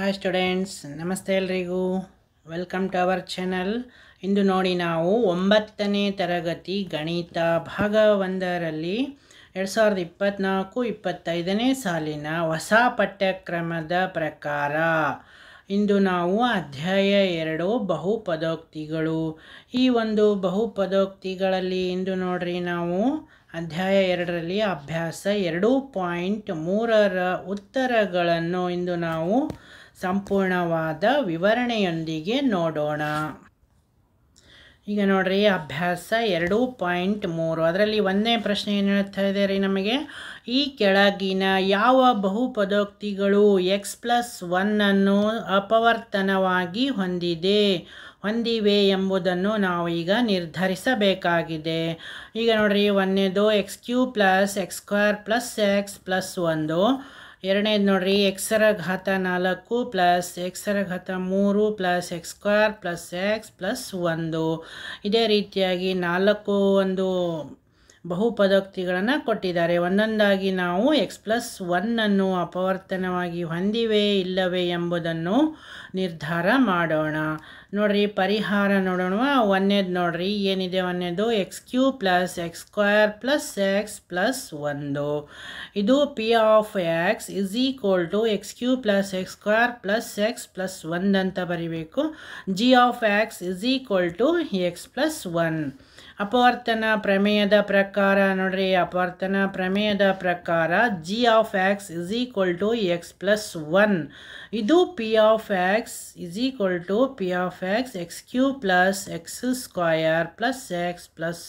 Hi students ನಮಸ್ತೆ ಎಲ್ರಿಗೂ welcome to our channel ಇಂದು ನೋಡಿ ನಾವು ಒಂಬತ್ತನೇ ತರಗತಿ ಗಣಿತ ಭಾಗ ಒಂದರಲ್ಲಿ ಎರಡು ಸಾವಿರದ ಇಪ್ಪತ್ತ್ನಾಲ್ಕು ಇಪ್ಪತ್ತೈದನೇ ಸಾಲಿನ ಹೊಸ ಪಠ್ಯಕ್ರಮದ ಪ್ರಕಾರ ಇಂದು ನಾವು ಅಧ್ಯಾಯ ಎರಡು ಬಹುಪದೋಕ್ತಿಗಳು ಈ ಒಂದು ಬಹುಪದೋಕ್ತಿಗಳಲ್ಲಿ ಇಂದು ನೋಡ್ರಿ ನಾವು ಅಧ್ಯಾಯ ಎರಡರಲ್ಲಿ ಅಭ್ಯಾಸ ಎರಡು ಪಾಯಿಂಟ್ ಮೂರರ ಉತ್ತರಗಳನ್ನು ಇಂದು ನಾವು ಸಂಪೂರ್ಣವಾದ ವಿವರಣೆಯೊಂದಿಗೆ ನೋಡೋಣ ಈಗ ನೋಡ್ರಿ ಅಭ್ಯಾಸ ಎರಡು ಪಾಯಿಂಟ್ ಮೂರು ಅದರಲ್ಲಿ ಒಂದನೇ ಪ್ರಶ್ನೆ ಏನು ಹೇಳ್ತಾ ಇದೆ ರೀ ನಮಗೆ ಈ ಕೆಳಗಿನ ಯಾವ ಬಹುಪದೋಕ್ತಿಗಳು ಎಕ್ಸ್ ಪ್ಲಸ್ ಒನ್ನನ್ನು ಅಪವರ್ತನವಾಗಿ ಹೊಂದಿದೆ ಹೊಂದಿವೆ ಎಂಬುದನ್ನು ನಾವು ಈಗ ನಿರ್ಧರಿಸಬೇಕಾಗಿದೆ ಈಗ ನೋಡ್ರಿ ಒಂದನೇದು x cube plus x square plus X plus ಒಂದು ಎರಡನೇದು ನೋಡ್ರಿ ಎಕ್ಸರ ಘಾತ ನಾಲ್ಕು ಪ್ಲಸ್ ಎಕ್ಸರ ಘಾತ ಮೂರು plus x square plus X plus ಒಂದು ಇದೇ ರೀತಿಯಾಗಿ ನಾಲ್ಕು ಒಂದು ಬಹುಪದೋಕ್ತಿಗಳನ್ನು ಕೊಟ್ಟಿದ್ದಾರೆ ಒಂದೊಂದಾಗಿ ನಾವು ಎಕ್ಸ್ ಪ್ಲಸ್ ಒನ್ನನ್ನು ಅಪವರ್ತನವಾಗಿ ಹೊಂದಿವೆ ಇಲ್ಲವೇ ಎಂಬುದನ್ನು ನಿರ್ಧಾರ ಮಾಡೋಣ ನೋಡ್ರಿ ಪರಿಹಾರ ನೋಡೋಣ ಒಂದೇದು ನೋಡ್ರಿ ಏನಿದೆ ಒಂದೇದು x cube plus X square plus X plus ಒಂದು ಇದು P of x is equal to x cube plus X square plus X plus ಒಂದು ಅಂತ ಬರೀಬೇಕು G of x is equal to x plus one ಅಪವರ್ತನ ಪ್ರಮೇಯದ ಪ್ರಕಾರ ನೋಡ್ರಿ ಅಪವರ್ತನ ಪ್ರಮೇಯದ ಪ್ರಕಾರ G of x is equal to x plus one ಇದು P of x is equal to P of x x cube plus X square plus X plus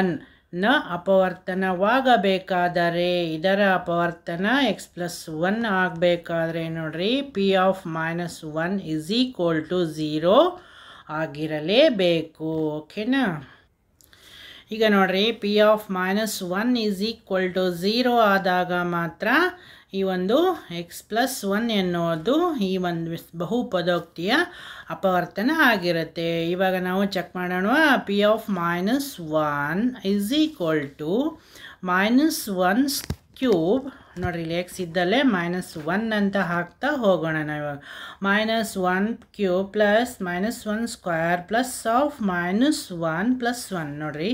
one ನ ಅಪವರ್ತನವಾಗಬೇಕಾದರೆ ಇದರ ಅಪವರ್ತನ ಎಕ್ಸ್ ಪ್ಲಸ್ ಒನ್ ಆಗಬೇಕಾದ್ರೆ ನೋಡ್ರಿ P of minus one is equal to zero ಆಗಿರಲೇಬೇಕು ಓಕೆನಾ ಈಗ ನೋಡ್ರಿ P of minus one is equal to zero ಆದಾಗ ಮಾತ್ರ ಈ ಒಂದು ಎಕ್ಸ್ ಪ್ಲಸ್ ಒನ್ ಎನ್ನುವುದು ಈ ಒಂದು ಬಹುಪದೋಕ್ತಿಯ ಅಪವರ್ತನ ಆಗಿರುತ್ತೆ ಇವಾಗ ನಾವು ಚೆಕ್ ಮಾಡೋಣ P of minus one is equal to minus one cube ನೋಡಿರಿ ಇಲ್ಲಿ ಎಕ್ಸ್ ಇದ್ದಲ್ಲೇ ಮೈನಸ್ ಒನ್ ಅಂತ ಹಾಕ್ತಾ ಹೋಗೋಣ ನಾವಿವಾಗ minus one cube plus minus one square plus of minus one plus one ನೋಡಿರಿ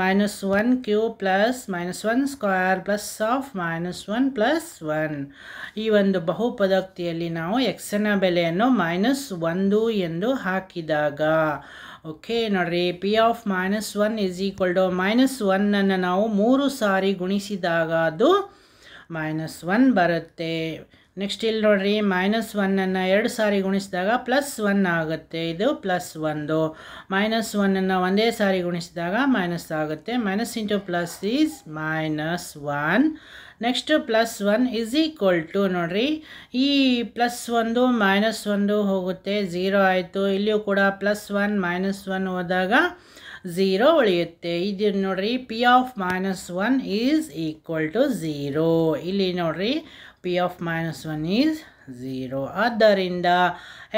minus one cube plus minus one square plus of minus one plus one ಈ ಒಂದು ಬಹುಪದಕ್ತಿಯಲ್ಲಿ ನಾವು ಎಕ್ಸನ ಬೆಲೆಯನ್ನು ಮೈನಸ್ ಒಂದು ಎಂದು ಹಾಕಿದಾಗ ಓಕೆ ನೋಡಿರಿ P of minus one is equal to minus ಒನ್ನನ್ನು ನಾವು ಮೂರು ಸಾರಿ ಗುಣಿಸಿದಾಗ ಅದು ಮೈನಸ್ ಒನ್ ಬರುತ್ತೆ ನೆಕ್ಸ್ಟ್ ಇಲ್ಲಿ ನೋಡ್ರಿ ಮೈನಸ್ ಒನ್ನನ್ನು ಎರಡು ಸಾರಿ ಗುಣಿಸಿದಾಗ ಪ್ಲಸ್ ಒನ್ ಆಗುತ್ತೆ ಇದು ಪ್ಲಸ್ ಒಂದು ಮೈನಸ್ ಒನ್ನನ್ನು ಒಂದೇ ಸಾರಿ ಗುಣಿಸಿದಾಗ ಮೈನಸ್ ಆಗುತ್ತೆ minus into plus is minus one next plus one is equal to ನೋಡಿರಿ ಈ ಪ್ಲಸ್ ಒಂದು ಮೈನಸ್ ಒಂದು ಹೋಗುತ್ತೆ ಝೀರೋ ಆಯಿತು ಇಲ್ಲಿಯೂ ಕೂಡ ಪ್ಲಸ್ ಒನ್ ಮೈನಸ್ ಒನ್ ಹೋದಾಗ ಝೀರೋ ಉಳಿಯುತ್ತೆ ಇದು ನೋಡ್ರಿ P of minus one is equal to zero ಇಲ್ಲಿ ನೋಡ್ರಿ P of minus one is zero ಆದ್ದರಿಂದ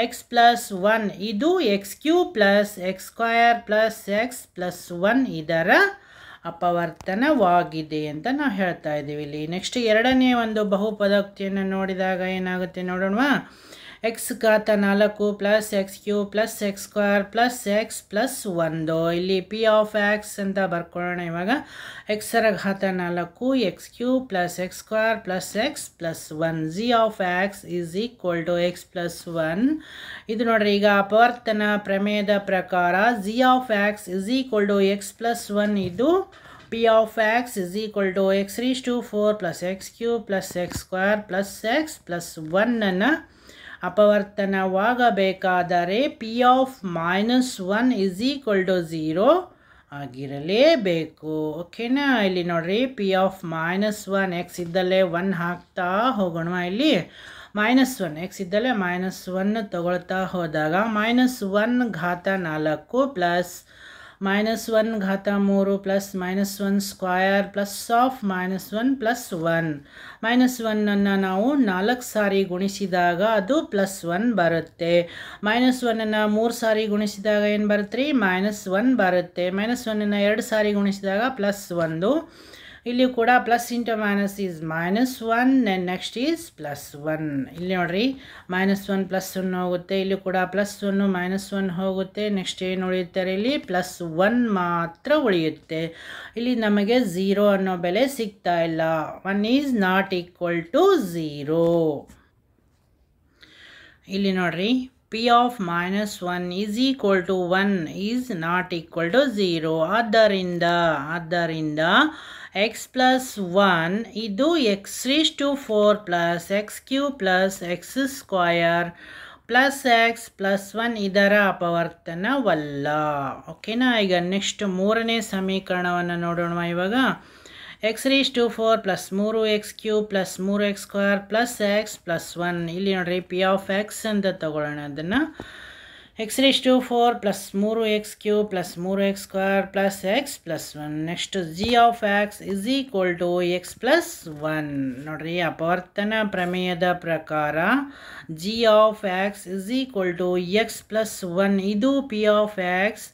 ಎಕ್ಸ್ ಪ್ಲಸ್ ಒನ್ ಇದು X cube plus X square plus X plus one ಇದರ ಅಪವರ್ತನವಾಗಿದೆ ಅಂತ ನಾವು ಹೇಳ್ತಾ ಇದ್ದೀವಿ ಇಲ್ಲಿ ನೆಕ್ಸ್ಟ್ ಎರಡನೇ ಒಂದು ಬಹುಪದಕ್ತಿಯನ್ನು ನೋಡಿದಾಗ ಏನಾಗುತ್ತೆ ನೋಡೋಣ ಎಕ್ಸ್ ಘಾತ ನಾಲ್ಕು plus x cube plus x square plus X plus ಒಂದು ಇಲ್ಲಿ ಪಿ ಆಫ್ ಎಕ್ಸ್ ಅಂತ ಬರ್ಕೊಳ್ಳೋಣ ಇವಾಗ ಎಕ್ಸರ ಘಾತ ನಾಲ್ಕು x cube plus x square plus X plus one G of x is equal to x plus one ಇದು ನೋಡ್ರಿ ಈಗ ಅಪವರ್ತನ ಪ್ರಮೇಯದ ಪ್ರಕಾರ G of x is equal to x plus one ಇದು P of x is equal to x raise to four plus x cube plus x square plus X plus ಒನ್ನನ್ನು ಅಪವರ್ತನವಾಗಬೇಕಾದರೆ P of minus one is equal to zero ಆಗಿರಲೇಬೇಕು ಓಕೆನಾ ಇಲ್ಲಿ ನೋಡ್ರಿ P of minus one x ಇದ್ದಲ್ಲೇ one ಹಾಕ್ತಾ ಹೋಗೋಣ ಇಲ್ಲಿ ಮೈನಸ್ ಒನ್ ಎಕ್ಸ್ ಇದ್ದಲ್ಲೇ ಮೈನಸ್ ಒನ್ ತಗೊಳ್ತಾ ಹೋದಾಗ ಮೈನಸ್ ಒನ್ ಘಾತ ನಾಲ್ಕು ಪ್ಲಸ್ ಮೈನಸ್ ಒನ್ ಘಾತ ಮೂರು plus minus one square plus of minus one plus one minus ಒನ್ನನ್ನು ನಾವು ನಾಲ್ಕು ಸಾರಿ ಗುಣಿಸಿದಾಗ ಅದು ಪ್ಲಸ್ ಒನ್ ಬರುತ್ತೆ ಮೈನಸ್ ಒನ್ನನ್ನು ಮೂರು ಸಾರಿ ಗುಣಿಸಿದಾಗ ಏನು ಬರುತ್ತೆ ರೀ ಮೈನಸ್ ಒನ್ ಬರುತ್ತೆ ಮೈನಸ್ ಒನ್ನನ್ನು ಎರಡು ಸಾರಿ ಗುಣಿಸಿದಾಗ ಪ್ಲಸ್ ಒಂದು ಇಲ್ಲಿ ಕೂಡ plus into minus is minus one then next is plus one ಇಲ್ಲಿ ನೋಡ್ರಿ ಮೈನಸ್ ಒನ್ ಪ್ಲಸ್ ಒನ್ ಹೋಗುತ್ತೆ ಇಲ್ಲಿ ಕೂಡ ಪ್ಲಸ್ ಒನ್ನು ಮೈನಸ್ ಒನ್ ಹೋಗುತ್ತೆ ನೆಕ್ಸ್ಟ್ ಏನು ಉಳಿಯುತ್ತಾರೆ ಇಲ್ಲಿ ಪ್ಲಸ್ ಒನ್ ಮಾತ್ರ ಉಳಿಯುತ್ತೆ ಇಲ್ಲಿ ನಮಗೆ ಝೀರೋ ಅನ್ನೋ ಬೆಲೆ ಸಿಗ್ತಾ ಇಲ್ಲ one is not equal to zero ಇಲ್ಲಿ ನೋಡ್ರಿ P of minus one is equal to one is not equal to zero ಆದ್ದರಿಂದ ಆದ್ದರಿಂದ ಎಕ್ಸ್ ಪ್ಲಸ್ ಒನ್ ಇದು x raise to four plus x cube plus X square plus X plus one ಇದರ ಅಪವರ್ತನವಲ್ಲ ಓಕೆನಾ ಈಗ next ಮೂರನೇ ಸಮೀಕರಣವನ್ನು ನೋಡೋಣ ಇವಾಗ x raise to four plus ಮೂರು ಎಕ್ಸ್ ಕ್ಯೂ ಪ್ಲಸ್ ಮೂರು x square plus X plus one ಇಲ್ಲಿ ನೋಡ್ರಿ ಪಿ ಆಫ್ ಎಕ್ಸ್ ಅಂತ ತಗೊಳ್ಳೋಣ ಅದನ್ನು x raise to four plus ಮೂರು ಎಕ್ಸ್ ಕ್ಯೂ ಪ್ಲಸ್ ಮೂರು x square plus X plus one next g of x is equal to x plus one ನೋಡಿರಿ ಅಪವರ್ತನ ಪ್ರಮೇಯದ ಪ್ರಕಾರ G of x is equal to x plus one ಇದು P of x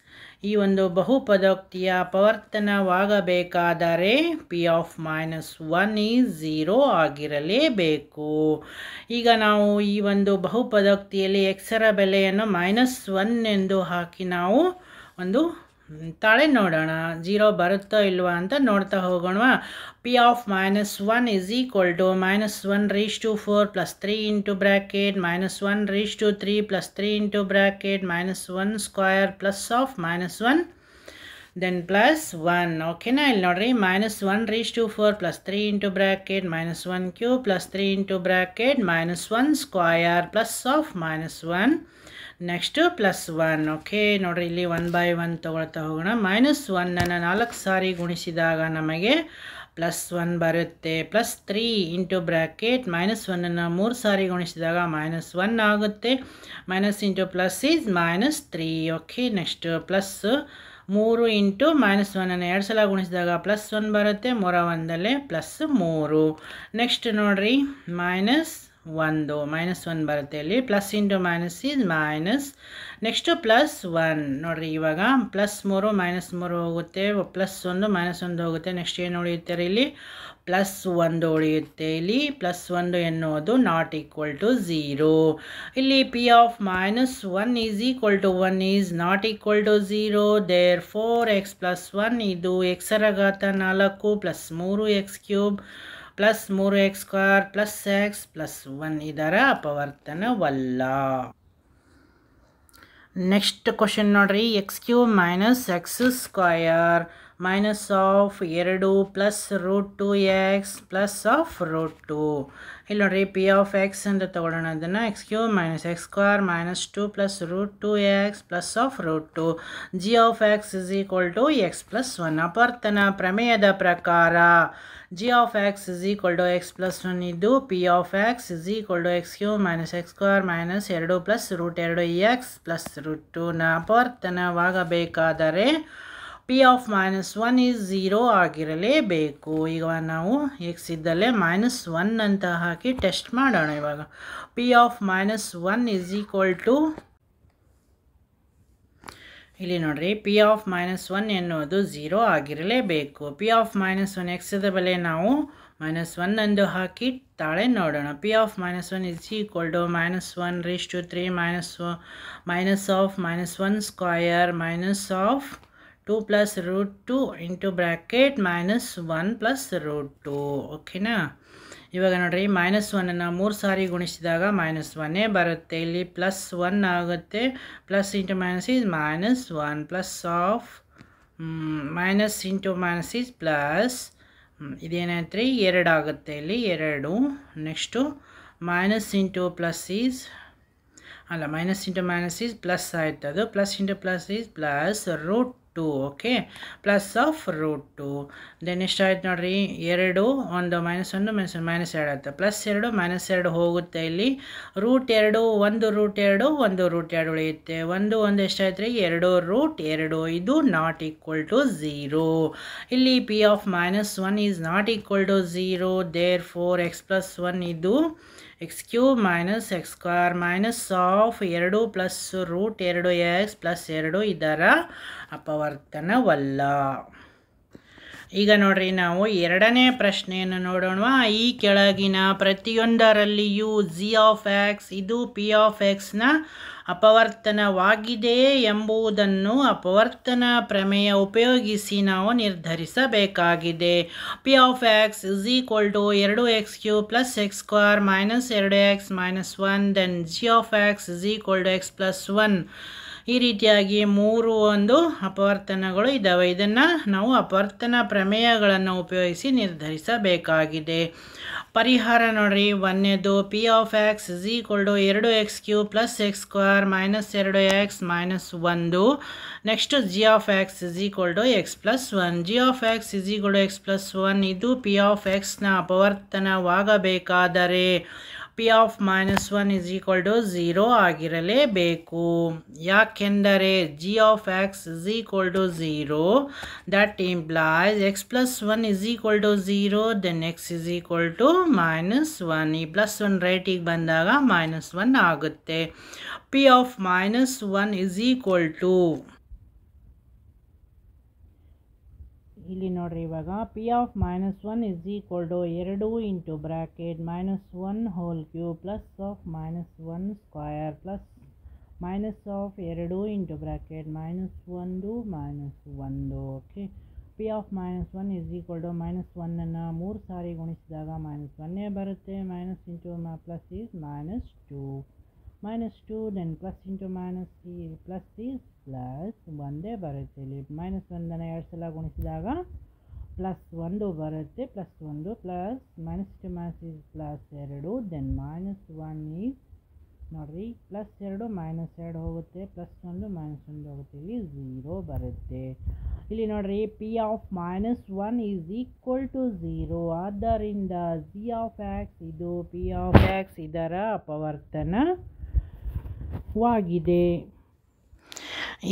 ಈ ಒಂದು ಬಹುಪದೋಕ್ತಿಯ ಪವರ್ತನವಾಗಬೇಕಾದರೆ p of minus one is zero ಆಗಿರಲೇಬೇಕು ಈಗ ನಾವು ಈ ಒಂದು ಬಹುಪದೋಕ್ತಿಯಲ್ಲಿ ಎಕ್ಸರ ಬೆಲೆಯನ್ನು ಮೈನಸ್ ಒನ್ ಎಂದು ಹಾಕಿ ನಾವು ಒಂದು ತಾಳೆ ನೋಡೋಣ ಜೀರೋ ಬರುತ್ತೋ ಇಲ್ವಾ ಅಂತ ನೋಡ್ತಾ ಹೋಗೋಣ p of minus one is equal to minus one raise to four plus three into bracket minus one raise to three plus three into bracket minus one square plus of minus one then plus one ಓಕೆನಾ ಇಲ್ಲಿ ನೋಡ್ರಿ minus one raise to four plus three into bracket minus one cube plus three into bracket minus one square plus of minus one next plus one okay ನೋಡಿರಿ ಇಲ್ಲಿ one by one ತೊಗೊಳ್ತಾ ಹೋಗೋಣ minus ಒನ್ನನ್ನು ನಾಲ್ಕು ಸಾರಿ ಗುಣಿಸಿದಾಗ ನಮಗೆ plus one ಬರುತ್ತೆ plus three into bracket minus ಒನ್ನನ್ನು ಮೂರು ಸಾರಿ ಗುಣಿಸಿದಾಗ ಮೈನಸ್ ಒನ್ ಆಗುತ್ತೆ minus into plus is minus three okay next plus ಮೂರು ಇಂಟು ಮೈನಸ್ ಒನ್ನನ್ನು ಎರಡು ಸಲ ಗುಣಿಸಿದಾಗ ಪ್ಲಸ್ ಒನ್ ಬರುತ್ತೆ ಮೂರ ಒಂದಲ್ಲೇ ಪ್ಲಸ್ ಮೂರು ನೆಕ್ಸ್ಟ್ ನೋಡಿರಿ ಮೈನಸ್ ಒಂದು ಮೈನಸ್ ಒನ್ ಬರುತ್ತೆ ಇಲ್ಲಿ plus into minus is minus next plus one ನೋಡಿರಿ ಇವಾಗ ಪ್ಲಸ್ ಮೂರು ಮೈನಸ್ ಮೂರು ಹೋಗುತ್ತೆ ಪ್ಲಸ್ ಒಂದು ಮೈನಸ್ ಒಂದು ಹೋಗುತ್ತೆ ನೆಕ್ಸ್ಟ್ ಏನು ರೀ ಇಲ್ಲಿ ಪ್ಲಸ್ ಒಂದು ಉಳಿಯುತ್ತೆ ಇಲ್ಲಿ ಪ್ಲಸ್ ಒಂದು ಎನ್ನುವುದು ನಾಟ್ ಈಕ್ವಲ್ ಟು ಝೀರೋ ಇಲ್ಲಿ p of minus one is equal to one is not equal to zero therefore x plus one ಇದು ಎಕ್ಸರ ಘಾತ ನಾಲ್ಕು ಪ್ಲಸ್ ಮೂರು ಎಕ್ಸ್ ಕ್ಯೂಬ್ ಪ್ಲಸ್ ಮೂರು x square plus X plus one ಇದರ ಅಪವರ್ತನವಲ್ಲ next question ನೋಡ್ರಿ x cube minus x square minus of ಎರಡು plus root two x plus of root two ಇಲ್ಲಿ ನೋಡ್ರಿ ಪಿ ಆಫ್ ಎಕ್ಸ್ ಅಂತ ತೊಗೊಳ್ಳೋಣ ಅದನ್ನು x cube minus x square minus two plus root two x plus of root two g of x is equal to x plus one ಅಪರ್ತನ ಪ್ರಮೇಯದ ಪ್ರಕಾರ G of x is equal to x plus one ಇದ್ದು p of x is equal to x cube minus x square minus ಎರಡು plus root ಎರಡು x plus root ಟೂನ ಅಪರ್ತನವಾಗಬೇಕಾದರೆ p of minus one is zero ಆಗಿರಲೇಬೇಕು ಈಗ ನಾವು X ಇದ್ದಲ್ಲೇ minus one ಅಂತ ಹಾಕಿ ಟೆಸ್ಟ್ ಮಾಡೋಣ ಇವಾಗ p of minus one is equal to ಇಲ್ಲಿ ನೋಡ್ರಿ ಪಿ ಆಫ್ ಮೈನಸ್ ಒನ್ ಎನ್ನುವುದು ಝೀರೋ ಆಗಿರಲೇಬೇಕು ಪಿ ಆಫ್ ಮೈನಸ್ ಒನ್ ಎಕ್ಸದ ಬೆಲೆ ನಾವು ಮೈನಸ್ ಒನ್ ಎಂದು ಹಾಕಿ ತಾಳೆ ನೋಡೋಣ p of minus one is equal to minus one raise to three minus minus of minus one square minus of 2 plus root 2 into bracket minus 1 plus root 2 ಓಕೆನಾ ಇವಾಗ ನೋಡ್ರಿ ಮೈನಸ್ ಒನ್ನನ್ನು ಮೂರು ಸಾರಿ ಗುಣಿಸಿದಾಗ ಮೈನಸ್ ಒನ್ನೇ ಬರುತ್ತೆ ಇಲ್ಲಿ ಪ್ಲಸ್ ಒನ್ ಆಗುತ್ತೆ plus into minus is minus one plus of minus into minus is plus ಇದೇನಾಯ್ತು ರೀ ಎರಡು ಆಗುತ್ತೆ ಇಲ್ಲಿ ಎರಡು next minus into plus is ಅಲ್ಲ minus into minus is plus ಆಯಿತು ಅದು plus into plus is plus root two okay plus of root two then ಎಷ್ಟಾಯ್ತು ನೋಡ್ರಿ ಎರಡು ಒಂದು ಮೈನಸ್ ಒಂದು ಮೈನಸ್ ಒಂದು ಮೈನಸ್ ಎರಡು ಆಯ್ತು ಪ್ಲಸ್ ಎರಡು ಮೈನಸ್ ಎರಡು ಹೋಗುತ್ತೆ ಇಲ್ಲಿ ರೂಟ್ ಎರಡು ಒಂದು ರೂಟ್ ಎರಡು ಒಂದು ರೂಟ್ ಎರಡು ಉಳಿಯುತ್ತೆ ಒಂದು ಒಂದು ಎಷ್ಟಾಯ್ತು ರೀ ಎರಡು ರೂಟ್ ಎರಡು ಇದು ನಾಟ್ ಈಕ್ವಲ್ ಟು ಝೀರೋ ಇಲ್ಲಿ p of minus one is not equal to zero therefore x plus one ಇದು x cube minus x square minus of ಎರಡು ಪ್ಲಸ್ ರೂಟ್ ಎರಡು ಎಕ್ಸ್ ಪ್ಲಸ್ ಎರಡು ಇದರ ಅಪವರ್ತನವಲ್ಲ ಈಗ ನೋಡ್ರಿ ನಾವು ಎರಡನೇ ಪ್ರಶ್ನೆಯನ್ನು ನೋಡೋಣ ಈ ಕೆಳಗಿನ ಪ್ರತಿಯೊಂದರಲ್ಲಿಯೂ ಜಿ ಆಫ್ ಎಕ್ಸ್ ಇದು ಪಿ ಆಫ್ ಎಕ್ಸ್ನ ಅಪವರ್ತನವಾಗಿದೆ ಎಂಬುದನ್ನು ಅಪವರ್ತನ ಪ್ರಮೇಯ ಉಪಯೋಗಿಸಿ ನಾವು ನಿರ್ಧರಿಸಬೇಕಾಗಿದೆ p of x is equal to ಎರಡು x cube plus x square minus ಎರಡು x minus one then g of x is equal to x plus one ಈ ರೀತಿಯಾಗಿ ಮೂರು ಒಂದು ಅಪವರ್ತನಗಳು ಇದ್ದಾವೆ ಇದನ್ನು ನಾವು ಅಪವರ್ತನ ಪ್ರಮೇಯಗಳನ್ನು ಉಪಯೋಗಿಸಿ ನಿರ್ಧರಿಸಬೇಕಾಗಿದೆ ಪರಿಹಾರ ನೋಡ್ರಿ ಒಂದನೇದು p of x is equal ಎರಡು x cube plus x square minus ಎರಡು ಎಕ್ಸ್ ಮೈನಸ್ ಒಂದು next g of x is equal x plus one G of x is equal to x plus one ಇದು P of ಎಕ್ಸ್ನ ಅಪವರ್ತನವಾಗಬೇಕಾದರೆ P of minus one is equal to zero ಆಗಿರಲೇಬೇಕು ಯಾಕೆಂದರೆ g of x is equal to zero that implies x plus one is equal to zero then X is equal to minus one ಈ plus one ರೈಟಿಗೆ ಬಂದಾಗ minus one ಆಗುತ್ತೆ p of minus one is equal to ಇಲ್ಲಿ ನೋಡ್ರಿ ಇವಾಗ p of minus one is equal to ಎರಡು into bracket minus one whole cube plus of minus one square plus minus of ಎರಡು into bracket minus ಒಂದು minus ಒಂದು okay p of minus one is equal to minus ಒನ್ನನ್ನು ಮೂರು ಸಾರಿ ಗುಣಿಸಿದಾಗ minus ಒನ್ನೇ ಬರುತ್ತೆ minus into plus is minus two minus two then plus into minus ಈ ಪ್ಲಸ್ ಈಸ್ ಪ್ಲಸ್ ಒಂದೇ ಬರುತ್ತೆ ಇಲ್ಲಿ ಮೈನಸ್ ಒಂದನ್ನು ಎರಡು ಸಲ ಗುಣಿಸಿದಾಗ ಪ್ಲಸ್ ಒಂದು ಬರುತ್ತೆ ಪ್ಲಸ್ ಒಂದು plus minus two minus is plus ಎರಡು ದೆನ್ ಮೈನಸ್ ಒನ್ ಈಸ್ ನೋಡಿರಿ ಪ್ಲಸ್ ಎರಡು ಮೈನಸ್ ಎರಡು ಹೋಗುತ್ತೆ ಪ್ಲಸ್ ಒಂದು ಮೈನಸ್ ಒಂದು ಹೋಗುತ್ತೆ ಇಲ್ಲಿ ಝೀರೋ ಬರುತ್ತೆ ಇಲ್ಲಿ ನೋಡಿರಿ P of minus one is equal to zero ಆದ್ದರಿಂದ ಝಿ ಆಫ್ ಎಕ್ಸ್ ಇದು ಪಿ ಆಫ್ ಎಕ್ಸ್ ಇದರ ಅಪವರ್ತನ ವಾಗಿದೆ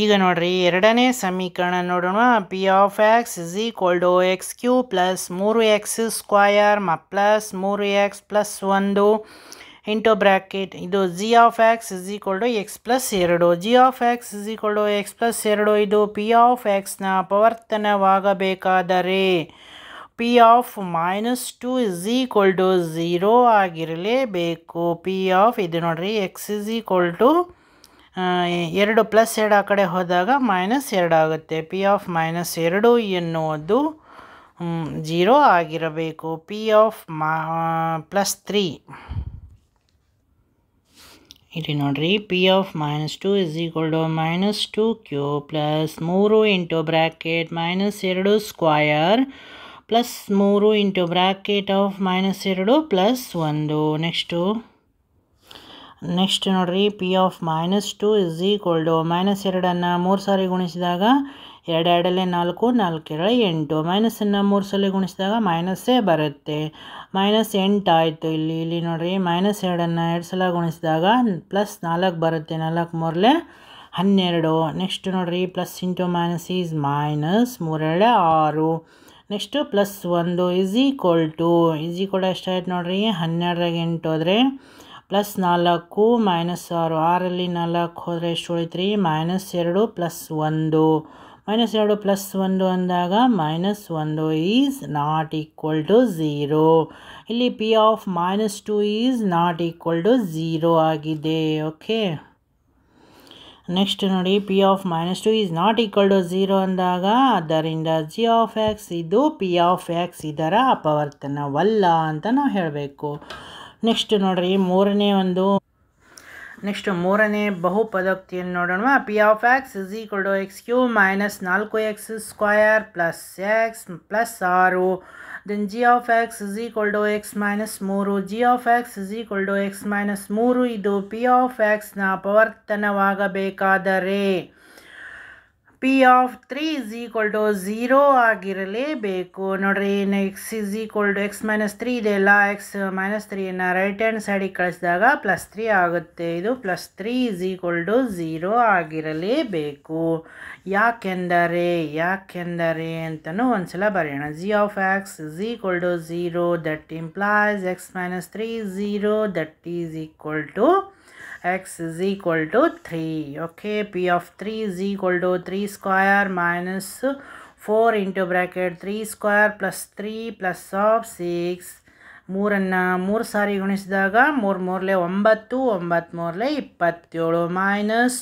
ಈಗ ನೋಡ್ರಿ ಎರಡನೇ ಸಮೀಕರಣ ನೋಡೋಣ p of x is equal to x cube plus ಮೂರು ಎಕ್ಸ್ ಸ್ಕ್ವಯರ್ ಮ ಪ್ಲಸ್ ಮೂರು ಎಕ್ಸ್ ಪ್ಲಸ್ ಒಂದು ಇಂಟು ಬ್ರ್ಯಾಕೆಟ್ ಇದು g of x is equal to x plus ಎರಡು g of x is equal to x plus ಎರಡು ಇದು P of ಎಕ್ಸ್ನ ಅಪವರ್ತನವಾಗಬೇಕಾದರೆ P of minus two is equal to zero ಆಗಿರಲೇಬೇಕು p of ಇದು ನೋಡಿರಿ ಎಕ್ಸ್ ಇಸ್ ಈಕ್ವಲ್ ಟು ಎರಡು plus ಎರಡು ಆ ಕಡೆ ಹೋದಾಗ ಮೈನಸ್ ಎರಡು ಆಗುತ್ತೆ ಪಿ ಆಫ್ ಮೈನಸ್ ಎರಡು ಎನ್ನುವುದು ಜೀರೋ ಆಗಿರಬೇಕು ಪಿ ಆಫ್ ಮಾ ಪ್ಲಸ್ ತ್ರೀ ಇಲ್ಲಿ ನೋಡಿರಿ P of minus two is equal to minus two cube plus ಮೂರು ಇಂಟು ಬ್ರ್ಯಾಕೆಟ್ ಮೈನಸ್ ಎರಡು ಸ್ಕ್ವಯರ್ ಪ್ಲಸ್ ಮೂರು ಇಂಟು ಬ್ರ್ಯಾಕೆಟ್ ಆಫ್ ಮೈನಸ್ ಎರಡು ಪ್ಲಸ್ ಒಂದು ನೆಕ್ಸ್ಟು ನೆಕ್ಸ್ಟ್ ನೋಡಿರಿ P of minus two is equal minus ಎರಡನ್ನು ಮೂರು ಸಾರಿ ಗುಣಿಸಿದಾಗ ಎರಡು ಎರಡಲ್ಲೇ ನಾಲ್ಕು ನಾಲ್ಕು ಎರಡು ಎಂಟು ಮೈನಸನ್ನು ಮೂರು ಸಲ ಗುಣಿಸಿದಾಗ ಮೈನಸ್ಸೇ ಬರುತ್ತೆ ಮೈನಸ್ ಎಂಟಾಯಿತು ಇಲ್ಲಿ ಇಲ್ಲಿ ನೋಡಿರಿ ಮೈನಸ್ ಎರಡನ್ನು ಎರಡು ಸಲ ಗುಣಿಸಿದಾಗ ಪ್ಲಸ್ ನಾಲ್ಕು ಬರುತ್ತೆ ನಾಲ್ಕು ಮೂರಲೆ ಹನ್ನೆರಡು ನೆಕ್ಸ್ಟ್ ನೋಡಿರಿ plus into minus is minus ಮೂರೆರಡು ಆರು ನೆಕ್ಸ್ಟು ಪ್ಲಸ್ ಒಂದು is equal to is equal ಎಷ್ಟಾಯ್ತು ನೋಡ್ರಿ ಹನ್ನೆರಡರಾಗ ಎಂಟು ಹೋದರೆ ಪ್ಲಸ್ ನಾಲ್ಕು ಮೈನಸ್ ಆರು ಆರಲ್ಲಿ ನಾಲ್ಕು ಹೋದರೆ ಎಷ್ಟು ಉಳಿತ್ರಿ ಮೈನಸ್ ಎರಡು ಪ್ಲಸ್ ಒಂದು ಮೈನಸ್ ಎರಡು ಪ್ಲಸ್ ಒಂದು ಅಂದಾಗ ಮೈನಸ್ ಒಂದು is not equal to zero ಇಲ್ಲಿ p of minus two is not equal to zero ಆಗಿದೆ ಓಕೆ ನೆಕ್ಸ್ಟ್ ನೋಡಿ p of minus two is not equal to zero ಅಂದಾಗ ಅದರಿಂದ ಜಿ ಆಫ್ ಎಕ್ಸ್ ಇದು ಪಿ ಆಫ್ ಎಕ್ಸ್ ಇದರ ಅಪವರ್ತನವಲ್ಲ ಅಂತ ನಾವು ಹೇಳಬೇಕು ನೆಕ್ಸ್ಟ್ ನೋಡಿರಿ ಮೂರನೇ ಒಂದು ನೆಕ್ಸ್ಟ್ ಮೂರನೇ ಬಹುಪದೋಕ್ತಿಯನ್ನು ನೋಡೋಣ p of x is equal to x cube minus ನಾಲ್ಕು x square plus X plus ಆರು x is equal to x minus ಮೂರು is equal to x minus ಮೂರು ಇದು ಪಿ ಎಕ್ಸ್ನ ಅಪವರ್ತನವಾಗಬೇಕಾದರೆ P of three is equal to zero ಆಗಿರಲೇಬೇಕು ನೋಡ್ರಿ ಏನು x is equal to x minus three ಇದೆ ಅಲ್ಲ ಎಕ್ಸ್ ಮೈನಸ್ ತ್ರೀಯನ್ನು ರೈಟ್ ಹ್ಯಾಂಡ್ ಸೈಡಿಗೆ ಕಳಿಸಿದಾಗ ಪ್ಲಸ್ ತ್ರೀ ಆಗುತ್ತೆ ಇದು plus three is equal to zero ಆಗಿರಲೇಬೇಕು ಯಾಕೆಂದರೆ ಯಾಕೆಂದರೆ ಅಂತಲೂ ಒಂದ್ಸಲ ಬರೆಯೋಣ g of x is equal to zero that implies x minus three zero that is equal to x is equal to three okay p of three is equal to 3 square minus 4 into bracket 3 square plus 3 plus of 6 ಮೂರನ್ನು ಮೂರು ಸಾರಿ ಗುಣಿಸಿದಾಗ ಮೂರು ಮೂರಲೆ ಒಂಬತ್ತು ಒಂಬತ್ತು ಇಪ್ಪತ್ತೇಳು minus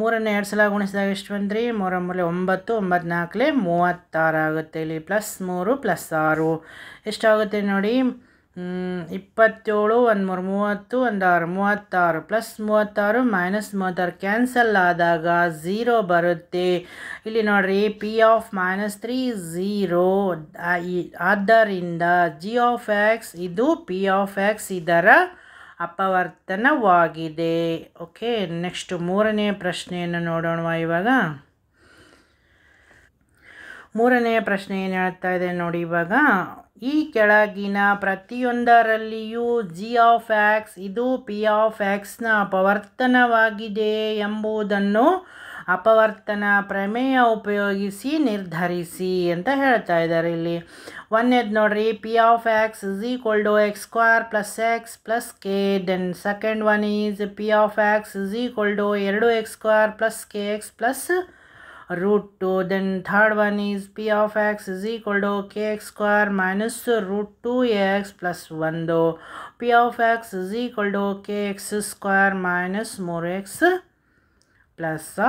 ಮೂರನ್ನು ಎರಡು ಸಲ ಗುಣಿಸಿದಾಗ ಎಷ್ಟು ಬಂದ್ರಿ ಮೂರ ಮೂರಲೆ ಒಂಬತ್ತು ಒಂಬತ್ತು ಮೂವತ್ತಾರು ಆಗುತ್ತೆ ಇಲ್ಲಿ ಪ್ಲಸ್ ಮೂರು ಪ್ಲಸ್ ಆರು ಎಷ್ಟಾಗುತ್ತೆ ನೋಡಿ ಇಪ್ಪತ್ತೇಳು ಒಂದು ಮೂರು ಮೂವತ್ತು ಒಂದು ಆರು ಮೂವತ್ತಾರು ಪ್ಲಸ್ ಮೂವತ್ತಾರು ಮೈನಸ್ ಮೂವತ್ತಾರು ಕ್ಯಾನ್ಸಲ್ ಆದಾಗ ಝೀರೋ ಬರುತ್ತೆ ಇಲ್ಲಿ ನೋಡ್ರಿ P of minus three zero ಆದ್ದರಿಂದ ಜಿ ಆಫ್ ಎಕ್ಸ್ ಇದು ಪಿ ಆಫ್ ಎಕ್ಸ್ ಇದರ ಅಪವರ್ತನವಾಗಿದೆ ಓಕೆ ನೆಕ್ಸ್ಟ್ ಮೂರನೇ ಪ್ರಶ್ನೆಯನ್ನು ನೋಡೋಣ ಇವಾಗ ಮೂರನೆಯ ಪ್ರಶ್ನೆ ಏನು ಹೇಳ್ತಾ ಇದೆ ನೋಡಿ ಇವಾಗ ಈ ಕೆಳಗಿನ ಪ್ರತಿಯೊಂದರಲ್ಲಿಯೂ ಜಿ ಆಫ್ ಆಕ್ಸ್ ಇದು ಪಿ ಆಫ್ ಆಕ್ಸ್ನ ಅಪವರ್ತನವಾಗಿದೆ ಎಂಬುದನ್ನು ಅಪವರ್ತನ ಪ್ರಮೇಯ ಉಪಯೋಗಿಸಿ ನಿರ್ಧರಿಸಿ ಅಂತ ಹೇಳ್ತಾ ಇದ್ದಾರೆ ಇಲ್ಲಿ ಒಂದೇದು ನೋಡ್ರಿ P of x is equal to x square plus X plus k then second one is p of x is equal to ಎರಡು x square plus k x plus √2 then third one is p(x) = kx2 - √2x + 1 p(x) = kx2 - more x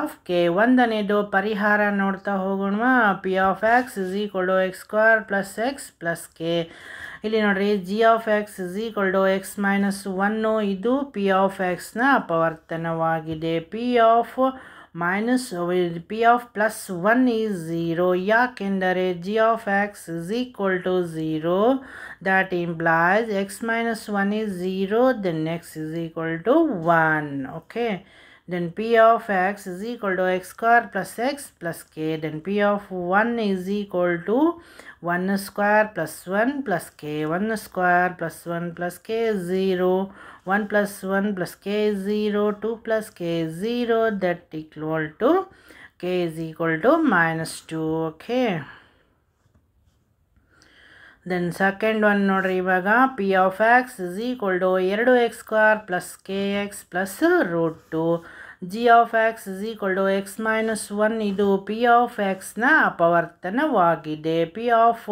+ k ಒಂದನೆದು ಪರಿಹಾರ ನೋಡ್ತಾ ಹೋಗೋಣವಾ p(x) = x2 + x + k ಇಲ್ಲಿ ನೋಡಿ g(x) = x - 1 ಇದು p(x) ನ ಅಪವರ್ತನವಾಗಿದೆ p( minus over p of plus 1 is 0 या किंदरे g of x is equal to 0 that implies x minus 1 is 0 then x is equal to 1 okay then p of x is equal to x square plus x plus k then p of 1 is equal to 1 square plus 1 plus k 1 square plus 1 plus k is 0 1 plus 1 plus k is 0, 2 plus k is 0 that equal to k is equal to minus 2 okay. Then second one ನೋಡ್ರಿ ಇವಾಗ p of x is equal to ಎರಡು x square plus k x plus root two g of x is equal to x minus one ಇದು P of ಎಕ್ಸ್ನ ಅಪವರ್ತನವಾಗಿದೆ p of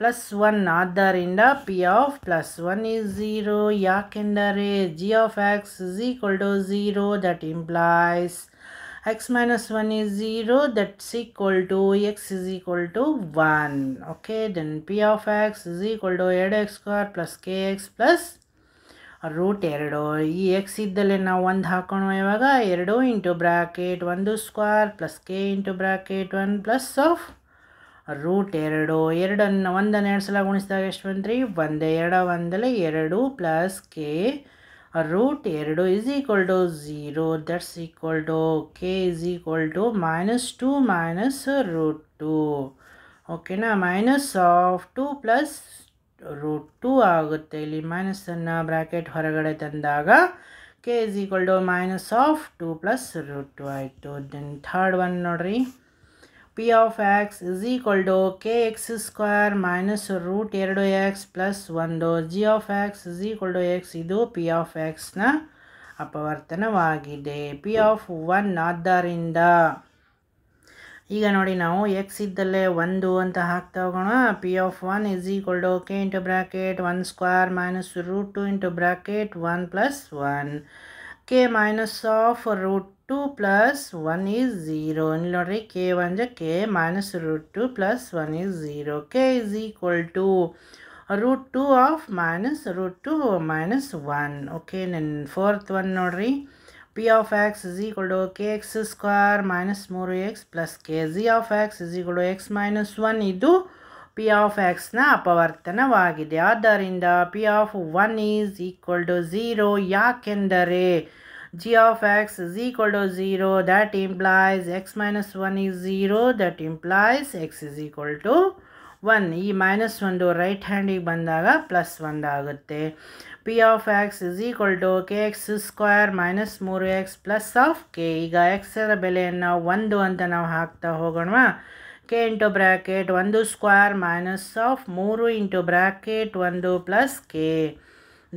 plus one ಆದ್ದರಿಂದ p of plus one is zero ಯಾಕೆಂದರೆ g of x is equal to zero that implies x minus one is zero that's equal to x is equal to one okay then p of x is equal to ಎರಡು x square plus k x plus root ಎರಡು ಈ x ಇದ್ದಲ್ಲೇ ನಾವು ಒಂದು ಹಾಕೋಣ ಇವಾಗ ಎರಡು into bracket ಒಂದು square plus k into bracket one plus of root ಎರಡು ಎರಡನ್ನು ಒಂದನ್ನು ಎರಡು ಸಲ ಗುಣಿಸಿದಾಗ ಎಷ್ಟು ಬಂದ್ರಿ ಒಂದೇ ಎರಡು ಒಂದಲ್ಲಿ ಎರಡು ಪ್ಲಸ್ ಕೆ ರೂಟ್ ಎರಡು is equal to zero that's equal to k is equal to minus two minus root two ಓಕೆನಾ minus of two plus root two ಆಗುತ್ತೆ ಇಲ್ಲಿ ಮೈನಸನ್ನು ಬ್ರ್ಯಾಕೆಟ್ ಹೊರಗಡೆ ತಂದಾಗ k is equal to minus of two plus root two ಆಯಿತು then third one ನೋಡ್ರಿ P of x is equal to k x square minus root ಎರಡು x plus ಒಂದು g of x is equal to x ಇದು P of ಎಕ್ಸ್ನ ಅಪವರ್ತನವಾಗಿದೆ p of one ಆದ್ದರಿಂದ ಈಗ ನೋಡಿ ನಾವು ಎಕ್ಸ್ ಇದ್ದಲ್ಲೇ ಒಂದು ಅಂತ ಹಾಕ್ತಾ ಹೋಗೋಣ p of one is equal to k into bracket one square minus root two into bracket one plus one k minus of root two plus one is zero ಇಲ್ಲಿ ನೋಡ್ರಿ ಕೆ ಒನ್ ಜ k minus root two plus one is zero k is equal to root two of minus root two minus one okay ನನ್ನ fourth one ನೋಡ್ರಿ P of x is equal to k X square minus ಮೂರು x plus k g of x is equal to x minus one ಇದು P of ಎಕ್ಸ್ನ ಅಪವರ್ತನವಾಗಿದೆ ಆದ್ದರಿಂದ p of one is equal to zero ಯಾಕೆಂದರೆ g of x is equal to 0 that implies x minus 1 is 0 that implies x is equal to one ಈ minus ಒಂದು right ಹ್ಯಾಂಡಿಗೆ ಬಂದಾಗ plus ಒಂದು ಆಗುತ್ತೆ p of x is equal to k x square minus ಮೂರು x plus of k ಈಗ ಎಕ್ಸರ ಬೆಲೆಯನ್ನು ಒಂದು ಅಂತ ನಾವು ಹಾಕ್ತಾ ಹೋಗೋಣವಾ ಕೆ ಇಂಟು ಬ್ರ್ಯಾಕೆಟ್ ಒಂದು ಸ್ಕ್ವೇರ್ ಮೈನಸ್ ಆಫ್ ಮೂರು ಇಂಟು ಬ್ರ್ಯಾಕೆಟ್ ಒಂದು ಪ್ಲಸ್ ಕೆ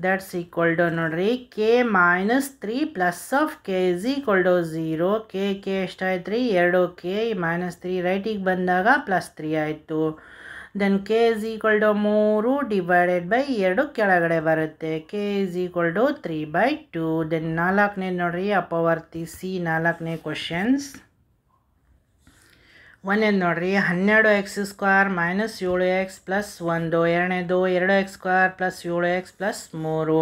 ದಟ್ಸ್ ಟು ನೋಡ್ರಿ k minus three plus of k is to zero k k ಎಷ್ಟಾಯ್ತು ರೀ ಎರಡು ಕೆ ಮೈನಸ್ ತ್ರೀ ರೈಟಿಗೆ ಬಂದಾಗ ಪ್ಲಸ್ ತ್ರೀ ಆಯಿತು ದೆನ್ ಕೆ ಇಸ್ ಟು ಮೂರು ಡಿವೈಡೆಡ್ ಬೈ ಎರಡು ಕೆಳಗಡೆ ಬರುತ್ತೆ k is to three by two then ನಾಲ್ಕನೇ ನೋಡ್ರಿ ಅಪವರ್ತಿ ಸಿ ನಾಲ್ಕನೇ ಕ್ವಶನ್ಸ್ ಒಂದೇದು ನೋಡಿರಿ ಹನ್ನೆರಡು ಎಕ್ಸ್ ಸ್ಕ್ವೇರ್ ಮೈನಸ್ ಏಳು ಎಕ್ಸ್ ಪ್ಲಸ್ ಒಂದು ಎರಡನೇದು ಎರಡು ಎಕ್ಸ್ ಸ್ಕ್ವೇರ್ ಪ್ಲಸ್ ಏಳು ಎಕ್ಸ್ ಪ್ಲಸ್ ಮೂರು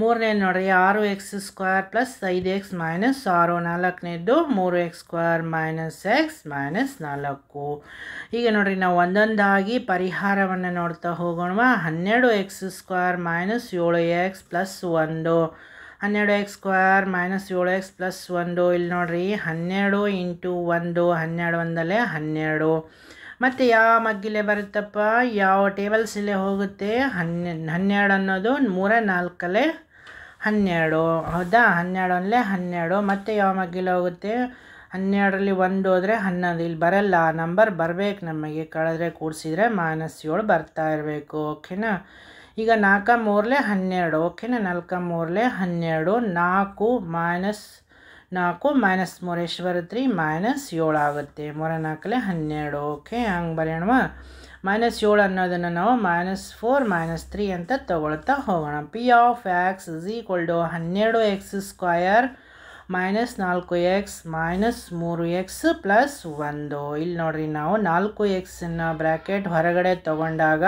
ಮೂರನೇದು ನೋಡಿರಿ ಆರು ಎಕ್ಸ್ ಸ್ಕ್ವೇರ್ ಪ್ಲಸ್ ಐದು ಎಕ್ಸ್ ಮೈನಸ್ ಆರು ನಾಲ್ಕನೇದು ಮೂರು x square minus x minus ನಾಲ್ಕು ಈಗ ನೋಡ್ರಿ ನಾವು ಒಂದೊಂದಾಗಿ ಪರಿಹಾರವನ್ನು ನೋಡ್ತಾ ಹೋಗೋಣ ಹನ್ನೆರಡು ಎಕ್ಸ್ ಸ್ಕ್ವೇರ್ ಮೈನಸ್ ಏಳು ಎಕ್ಸ್ ಪ್ಲಸ್ ಒಂದು ಹನ್ನೆರಡು ಎಕ್ಸ್ ಸ್ಕ್ವೇರ್ ಮೈನಸ್ ಏಳು ಎಕ್ಸ್ ಪ್ಲಸ್ ಒಂದು ಇಲ್ಲಿ ನೋಡಿರಿ ಹನ್ನೆರಡು ಇಂಟು ಒಂದು ಹನ್ನೆರಡು ಒಂದಲ್ಲೇ ಹನ್ನೆರಡು ಮತ್ತು ಯಾವ ಮಗ್ಗಿಲೆ ಬರುತ್ತಪ್ಪ ಯಾವ ಟೇಬಲ್ಸಲ್ಲೇ ಹೋಗುತ್ತೆ ಹನ್ನೆ ಹನ್ನೆರಡು ಅನ್ನೋದು ಮೂರ ನಾಲ್ಕಲ್ಲೇ ಹನ್ನೆರಡು ಹೌದಾ ಹನ್ನೆರಡು ಹನ್ನೆರಡು ಮತ್ತು ಯಾವ ಮಗ್ಗಿಲೆ ಹೋಗುತ್ತೆ ಹನ್ನೆರಡರಲ್ಲಿ ಒಂದು ಹೋದರೆ ಹನ್ನೊಂದು ಇಲ್ಲಿ ಬರಲ್ಲ ಆ ನಂಬರ್ ಬರಬೇಕು ನಮಗೆ ಕಳೆದ್ರೆ ಕೂಡಿಸಿದರೆ ಮೈನಸ್ ಏಳು ಬರ್ತಾ ಇರಬೇಕು ಓಕೆನಾ ಈಗ ನಾಲ್ಕ ಮೂರಲೆ ಹನ್ನೆರಡು ಓಕೆನಾ ನಾಲ್ಕ ಮೂರಲೆ ಹನ್ನೆರಡು ನಾಲ್ಕು ಮೈನಸ್ ನಾಲ್ಕು ಮೈನಸ್ ಮೂರು ತ್ರೀ ಮೈನಸ್ ಏಳು ಆಗುತ್ತೆ ಮೂರ ನಾಲ್ಕಲೆ ಹನ್ನೆರಡು ಓಕೆ ಹಂಗೆ ಬರೆಯೋಣ ಮೈನಸ್ ಏಳು ಅನ್ನೋದನ್ನು ನಾವು ಮೈನಸ್ ಫೋರ್ ಮೈನಸ್ ತ್ರೀ ಅಂತ ತೊಗೊಳ್ತಾ ಹೋಗೋಣ p of x is equal to ಹನ್ನೆರಡು ಎಕ್ಸ್ ಸ್ಕ್ವಯರ್ ಮೈನಸ್ ನಾಲ್ಕು ಎಕ್ಸ್ ಮೈನಸ್ ಮೂರು ಎಕ್ಸ್ ಪ್ಲಸ್ ಒಂದು ಇಲ್ಲಿ ನೋಡಿರಿ ನಾವು ನಾಲ್ಕು ಎಕ್ಸನ್ನು ಬ್ರ್ಯಾಕೆಟ್ ಹೊರಗಡೆ ತೊಗೊಂಡಾಗ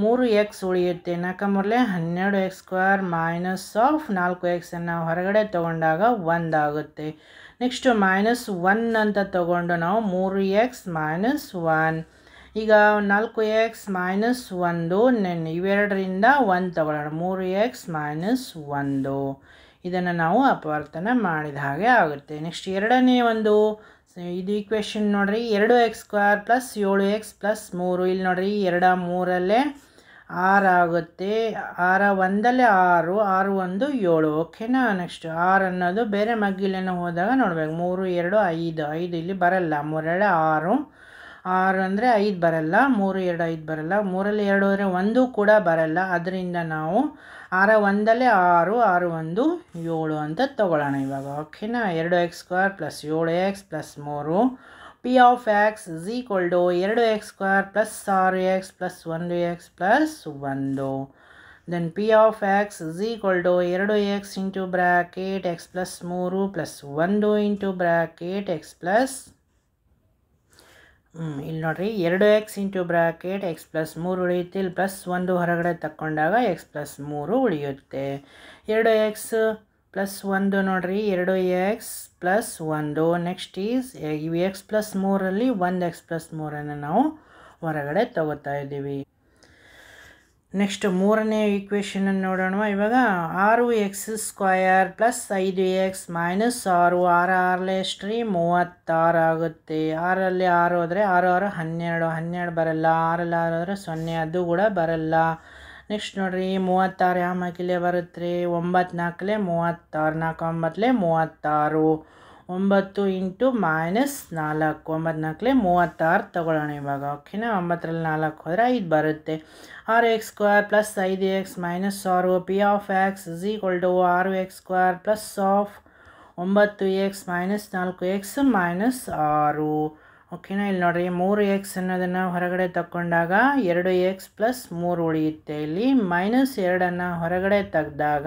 ಮೂರು ಎಕ್ಸ್ ಉಳಿಯುತ್ತೆ ನಾಲ್ಕಮೂರಲೆ ಹನ್ನೆರಡು ಎಕ್ಸ್ ಸ್ಕ್ವೇರ್ ಮೈನಸ್ ಆಫ್ ನಾಲ್ಕು ಎಕ್ಸನ್ನು ಹೊರಗಡೆ ತೊಗೊಂಡಾಗ ಒಂದಾಗುತ್ತೆ ನೆಕ್ಸ್ಟು ಮೈನಸ್ ಒನ್ ಅಂತ ತಗೊಂಡು ನಾವು ಮೂರು ಎಕ್ಸ್ ಮೈನಸ್ ಒನ್ ಈಗ ನಾಲ್ಕು ಎಕ್ಸ್ ಮೈನಸ್ ಒಂದು ನೆನ್ ಇವೆರಡರಿಂದ ಒಂದು ತಗೊಳ್ಳೋಣ ಮೂರು ಎಕ್ಸ್ ಮೈನಸ್ ಒಂದು ಇದನ್ನು ನಾವು ಅಪವರ್ತನ ಮಾಡಿದ ಹಾಗೆ ಆಗುತ್ತೆ ನೆಕ್ಸ್ಟ್ ಎರಡನೇ ಒಂದು ಇದು ಈಕ್ವೆಷನ್ ನೋಡಿರಿ ಎರಡು ಎಕ್ಸ್ ಸ್ಕ್ವೇರ್ ಪ್ಲಸ್ ಏಳು ಎಕ್ಸ್ ಪ್ಲಸ್ ಮೂರು ಇಲ್ಲಿ ನೋಡಿರಿ ಎರಡ ಮೂರಲ್ಲೇ ಆರು ಆಗುತ್ತೆ ಆರ ಒಂದಲ್ಲೇ ಆರು ಆರು ಒಂದು ಏಳು ಓಕೆನಾ ನೆಕ್ಸ್ಟ್ ಆರು ಅನ್ನೋದು ಬೇರೆ ಮಗ್ಗಿಲೇನೋ ಹೋದಾಗ ನೋಡ್ಬೇಕು ಮೂರು ಎರಡು ಐದು ಐದು ಇಲ್ಲಿ ಬರಲ್ಲ ಮೂರೆರಡು ಆರು ಆರು ಅಂದರೆ ಐದು ಬರಲ್ಲ ಮೂರು ಎರಡು ಐದು ಬರಲ್ಲ ಮೂರಲ್ಲಿ ಎರಡು ಅಂದರೆ ಒಂದು ಕೂಡ ಬರಲ್ಲ ಅದರಿಂದ ನಾವು ಆರ ಒಂದಲ್ಲೇ ಆರು ಆರು ಒಂದು ಏಳು ಅಂತ ತೊಗೊಳ್ಳೋಣ ಇವಾಗ ಓಕೆನಾ ಎರಡು ಎಕ್ಸ್ ಸ್ಕ್ವೇರ್ ಪ್ಲಸ್ ಏಳು ಎಕ್ಸ್ ಪ್ಲಸ್ ಮೂರು p of x is equal ಎರಡು ಎಕ್ಸ್ ಸ್ಕ್ವೇರ್ ಪ್ಲಸ್ ಆರು ಎಕ್ಸ್ ಪ್ಲಸ್ ಒಂದು ಎಕ್ಸ್ ಪ್ಲಸ್ ಒಂದು then p of x is equal to ಎರಡು x into bracket x plus ಮೂರು ಪ್ಲಸ್ ಒಂದು ಇಂಟು ಬ್ರ್ಯಾಕೆಟ್ ಎಕ್ಸ್ ಪ್ಲಸ್ ಹ್ಞೂ ಇಲ್ಲಿ ನೋಡಿರಿ ಎರಡು x into bracket x plus ಮೂರು ಉಳಿಯುತ್ತೆ ಇಲ್ಲಿ ಪ್ಲಸ್ ಒಂದು ಹೊರಗಡೆ ತಕ್ಕೊಂಡಾಗ ಎಕ್ಸ್ ಪ್ಲಸ್ ಮೂರು ಉಳಿಯುತ್ತೆ ಎರಡು ಎಕ್ಸ್ ಪ್ಲಸ್ ಒಂದು ನೋಡಿರಿ ಎರಡು ಎಕ್ಸ್ ಪ್ಲಸ್ ಒಂದು ನೆಕ್ಸ್ಟ್ ಈಸ್ ಇವು ಎಕ್ಸ್ ಪ್ಲಸ್ ಮೂರಲ್ಲಿ ಒಂದು ಎಕ್ಸ್ ಪ್ಲಸ್ ಮೂರನ್ನು ನಾವು ಹೊರಗಡೆ ತಗೋತಾ ಇದ್ದೀವಿ ನೆಕ್ಸ್ಟ್ ಮೂರನೇ ಈಕ್ವೇಷನನ್ನು ನೋಡೋಣ ಇವಾಗ ಆರು ಎಕ್ಸ್ ಸ್ಕ್ವಯರ್ ಪ್ಲಸ್ ಐದು ಎಕ್ಸ್ ಮೈನಸ್ ಆರು ಆರು ಎಷ್ಟ್ರಿ ಮೂವತ್ತಾರು ಆಗುತ್ತೆ ಆರಲ್ಲಿ ಆರು ಹೋದರೆ ಆರು ಆರು ಹನ್ನೆರಡು ಹನ್ನೆರಡು ಬರಲ್ಲ ಆರಲ್ಲಿ ಆರು ಹೋದರೆ ಸೊನ್ನೆ ಅದು ಕೂಡ ಬರಲ್ಲ ನೆಕ್ಸ್ಟ್ ನೋಡಿರಿ ಮೂವತ್ತಾರು ಯಾವ ಮಕ್ಕಳೇ ಬರುತ್ತೆ ರೀ ಒಂಬತ್ತು ನಾಲ್ಕಲೆ ಮೂವತ್ತಾರು ನಾಲ್ಕು ಒಂಬತ್ತಲೇ ಮೂವತ್ತಾರು ಒಂಬತ್ತು ಇಂಟು ಮೈನಸ್ ನಾಲ್ಕು ಒಂಬತ್ತು ಮೂವತ್ತಾರು ತೊಗೊಳ್ಳೋಣ ಇವಾಗ ಓಕೆನಾ ಒಂಬತ್ತರಲ್ಲಿ ನಾಲ್ಕು ಹೋದರೆ ಐದು ಬರುತ್ತೆ ಆರು ಎಕ್ಸ್ ಸ್ಕ್ವೇರ್ ಪ್ಲಸ್ ಐದು ಎಕ್ಸ್ ಮೈನಸ್ ಆರು p of x is equal ಆರು ಎಕ್ಸ್ ಸ್ಕ್ವೇರ್ ಪ್ಲಸ್ ಆಫ್ ಒಂಬತ್ತು ಎಕ್ಸ್ ಮೈನಸ್ ನಾಲ್ಕು ಎಕ್ಸ್ ಮೈನಸ್ ಆರು ಓಕೆನಾ ಇಲ್ಲಿ ನೋಡಿರಿ ಮೂರು ಎಕ್ಸ್ ಅನ್ನೋದನ್ನು ಹೊರಗಡೆ ತಗೊಂಡಾಗ ಎರಡು ಎಕ್ಸ್ ಪ್ಲಸ್ ಮೂರು ಉಳಿಯುತ್ತೆ ಇಲ್ಲಿ ಮೈನಸ್ ಎರಡನ್ನು ಹೊರಗಡೆ ತೆಗ್ದಾಗ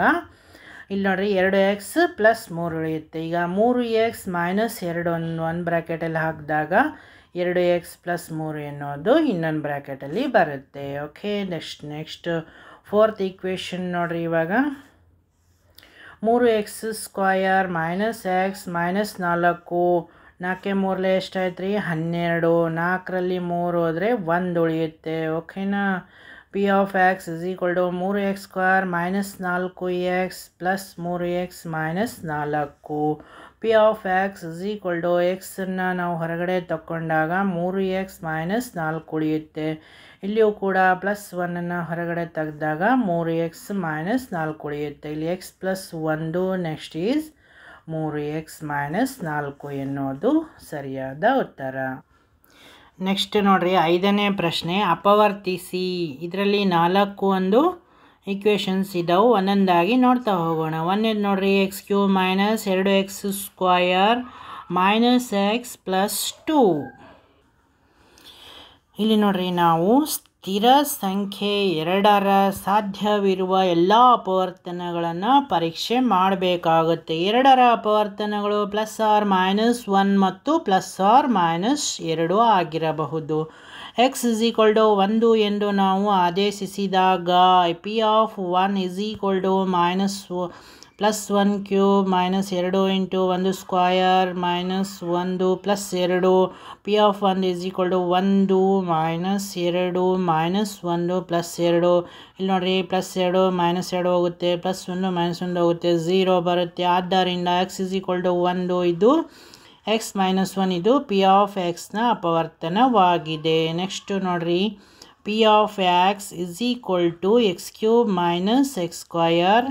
ಇಲ್ಲಿ ನೋಡಿರಿ ಎರಡು ಎಕ್ಸ್ ಪ್ಲಸ್ ಮೂರು ಉಳಿಯುತ್ತೆ ಈಗ ಮೂರು ಎಕ್ಸ್ ಮೈನಸ್ ಎರಡು ಒಂದು ಒಂದು ಬ್ರ್ಯಾಕೆಟಲ್ಲಿ ಹಾಕಿದಾಗ ಎರಡು ಎಕ್ಸ್ ಪ್ಲಸ್ ಮೂರು ಎನ್ನೋದು ಇನ್ನೊಂದು ಬ್ರ್ಯಾಕೆಟಲ್ಲಿ ಬರುತ್ತೆ okay next next fourth equation ನೋಡಿರಿ ಇವಾಗ ಮೂರು x square minus x minus ನಾಲ್ಕು ನಾಲ್ಕೆ ಮೂರಲ್ಲಿ ಎಷ್ಟಾಯ್ತು ರೀ ಹನ್ನೆರಡು ನಾಲ್ಕರಲ್ಲಿ ಮೂರು ಹೋದರೆ ಒಂದು ಉಳಿಯುತ್ತೆ ಓಕೆನಾ p of x is equal to ಮೂರು ಎಕ್ಸ್ ಸ್ಕ್ವೇರ್ ಮೈನಸ್ ನಾಲ್ಕು ಎಕ್ಸ್ ಪ್ಲಸ್ ಮೂರು ಎಕ್ಸ್ ಮೈನಸ್ ನಾಲ್ಕು p of x is equal to ಎಕ್ಸನ್ನು ನಾವು ಹೊರಗಡೆ ತಗೊಂಡಾಗ ಮೂರು ಎಕ್ಸ್ ಮೈನಸ್ ನಾಲ್ಕು ಉಳಿಯುತ್ತೆ ಇಲ್ಲಿಯೂ ಕೂಡ ಪ್ಲಸ್ ಒನ್ನನ್ನು ಹೊರಗಡೆ ತೆಗೆದಾಗ ಮೂರು ಎಕ್ಸ್ ಮೈನಸ್ ನಾಲ್ಕು ಉಳಿಯುತ್ತೆ ಇಲ್ಲಿ ಎಕ್ಸ್ ಪ್ಲಸ್ ಒಂದು ನೆಕ್ಸ್ಟ್ ಈಸ್ ಮೂರು ಎಕ್ಸ್ ಮೈನಸ್ ನಾಲ್ಕು ಎನ್ನುವುದು ಸರಿಯಾದ ಉತ್ತರ ನೆಕ್ಸ್ಟ್ ನೋಡಿರಿ ಐದನೇ ಪ್ರಶ್ನೆ ಅಪವರ್ತಿಸಿ ಇದರಲ್ಲಿ ನಾಲ್ಕು ಒಂದು ಇಕ್ವೇಷನ್ಸ್ ಇದ್ದಾವೆ ಒಂದೊಂದಾಗಿ ನೋಡ್ತಾ ಹೋಗೋಣ ಒಂದೇದು ನೋಡಿರಿ ಎಕ್ಸ್ ಕ್ಯೂ ಮೈನಸ್ ಎರಡು x square minus x plus two ಇಲ್ಲಿ ನೋಡ್ರಿ ನಾವು ಸ್ಥಿರ ಸಂಖ್ಯೆ ಎರಡರ ಸಾಧ್ಯವಿರುವ ಎಲ್ಲ ಅಪವರ್ತನಗಳನ್ನು ಪರೀಕ್ಷೆ ಮಾಡಬೇಕಾಗುತ್ತೆ ಎರಡರ ಅಪವರ್ತನಗಳು ಪ್ಲಸ್ ಆರ್ ಮೈನಸ್ ಒನ್ ಮತ್ತು ಪ್ಲಸ್ ಆರ್ ಮೈನಸ್ ಎರಡು ಆಗಿರಬಹುದು ಎಕ್ಸ್ ಇಸ್ ಈಕ್ವಲ್ ಟು ಒಂದು ಎಂದು ನಾವು ಆದೇಶಿಸಿದಾಗ p of one is equal to minus plus one cube minus ಎರಡು ಇಂಟು ಒಂದು ಸ್ಕ್ವಯರ್ ಮೈನಸ್ ಒಂದು ಪ್ಲಸ್ ಎರಡು ಪಿ ಆಫ್ ಒಂದು ಈಸ್ ಈಕ್ವಲ್ ಟು ಒಂದು ಮೈನಸ್ ಎರಡು ಮೈನಸ್ ಒಂದು ಪ್ಲಸ್ ಎರಡು ಇಲ್ಲಿ ನೋಡಿರಿ ಪ್ಲಸ್ ಎರಡು ಮೈನಸ್ ಎರಡು ಹೋಗುತ್ತೆ ಪ್ಲಸ್ ಒಂದು ಮೈನಸ್ ಒಂದು ಹೋಗುತ್ತೆ ಝೀರೋ ಬರುತ್ತೆ ಆದ್ದರಿಂದ ಎಕ್ಸ್ ಈಸ್ ಈಕ್ವಲ್ ಟು ಒಂದು ಇದು ಎಕ್ಸ್ ಮೈನಸ್ ಒನ್ ಇದು ಪಿ ಆಫ್ ಎಕ್ಸ್ನ ಅಪವರ್ತನವಾಗಿದೆ ನೆಕ್ಸ್ಟು ನೋಡಿರಿ P of x is equal to x cube minus x square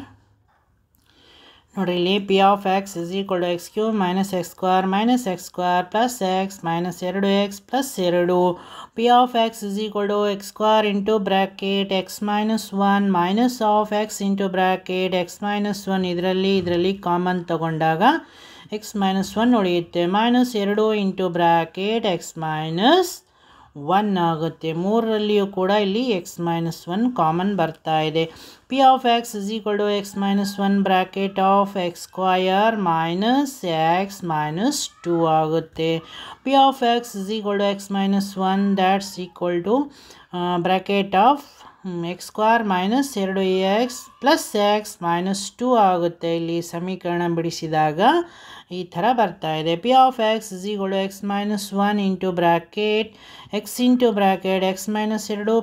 ನೋಡಿರಿ ಇಲ್ಲಿ p of x is equal to x cube minus x square minus x square plus x minus ಎರಡು x plus ಎರಡು p of x is equal to x square into bracket x minus one minus of x into bracket x minus one ಇದರಲ್ಲಿ ಇದರಲ್ಲಿ common ತಗೊಂಡಾಗ x minus one ಉಳಿಯುತ್ತೆ minus ಎರಡು into bracket x minus one ಆಗುತ್ತೆ ಮೂರರಲ್ಲಿಯೂ ಕೂಡ ಇಲ್ಲಿ x minus one common ಬರ್ತಾ ಇದೆ p(x) = x - 1 (x² - x - 2) ಆಗುತ್ತೆ p(x) = x - 1 that's equal to (x² - 2x + x - 2) ಆಗುತ್ತೆ ಇಲ್ಲಿ ಸಮೀಕರಣ ಬಿಡಿಸಿದಾಗ ಈ ತರ ಬರ್ತಾ ಇದೆ p(x) = x - 1 * (x * (x - 2)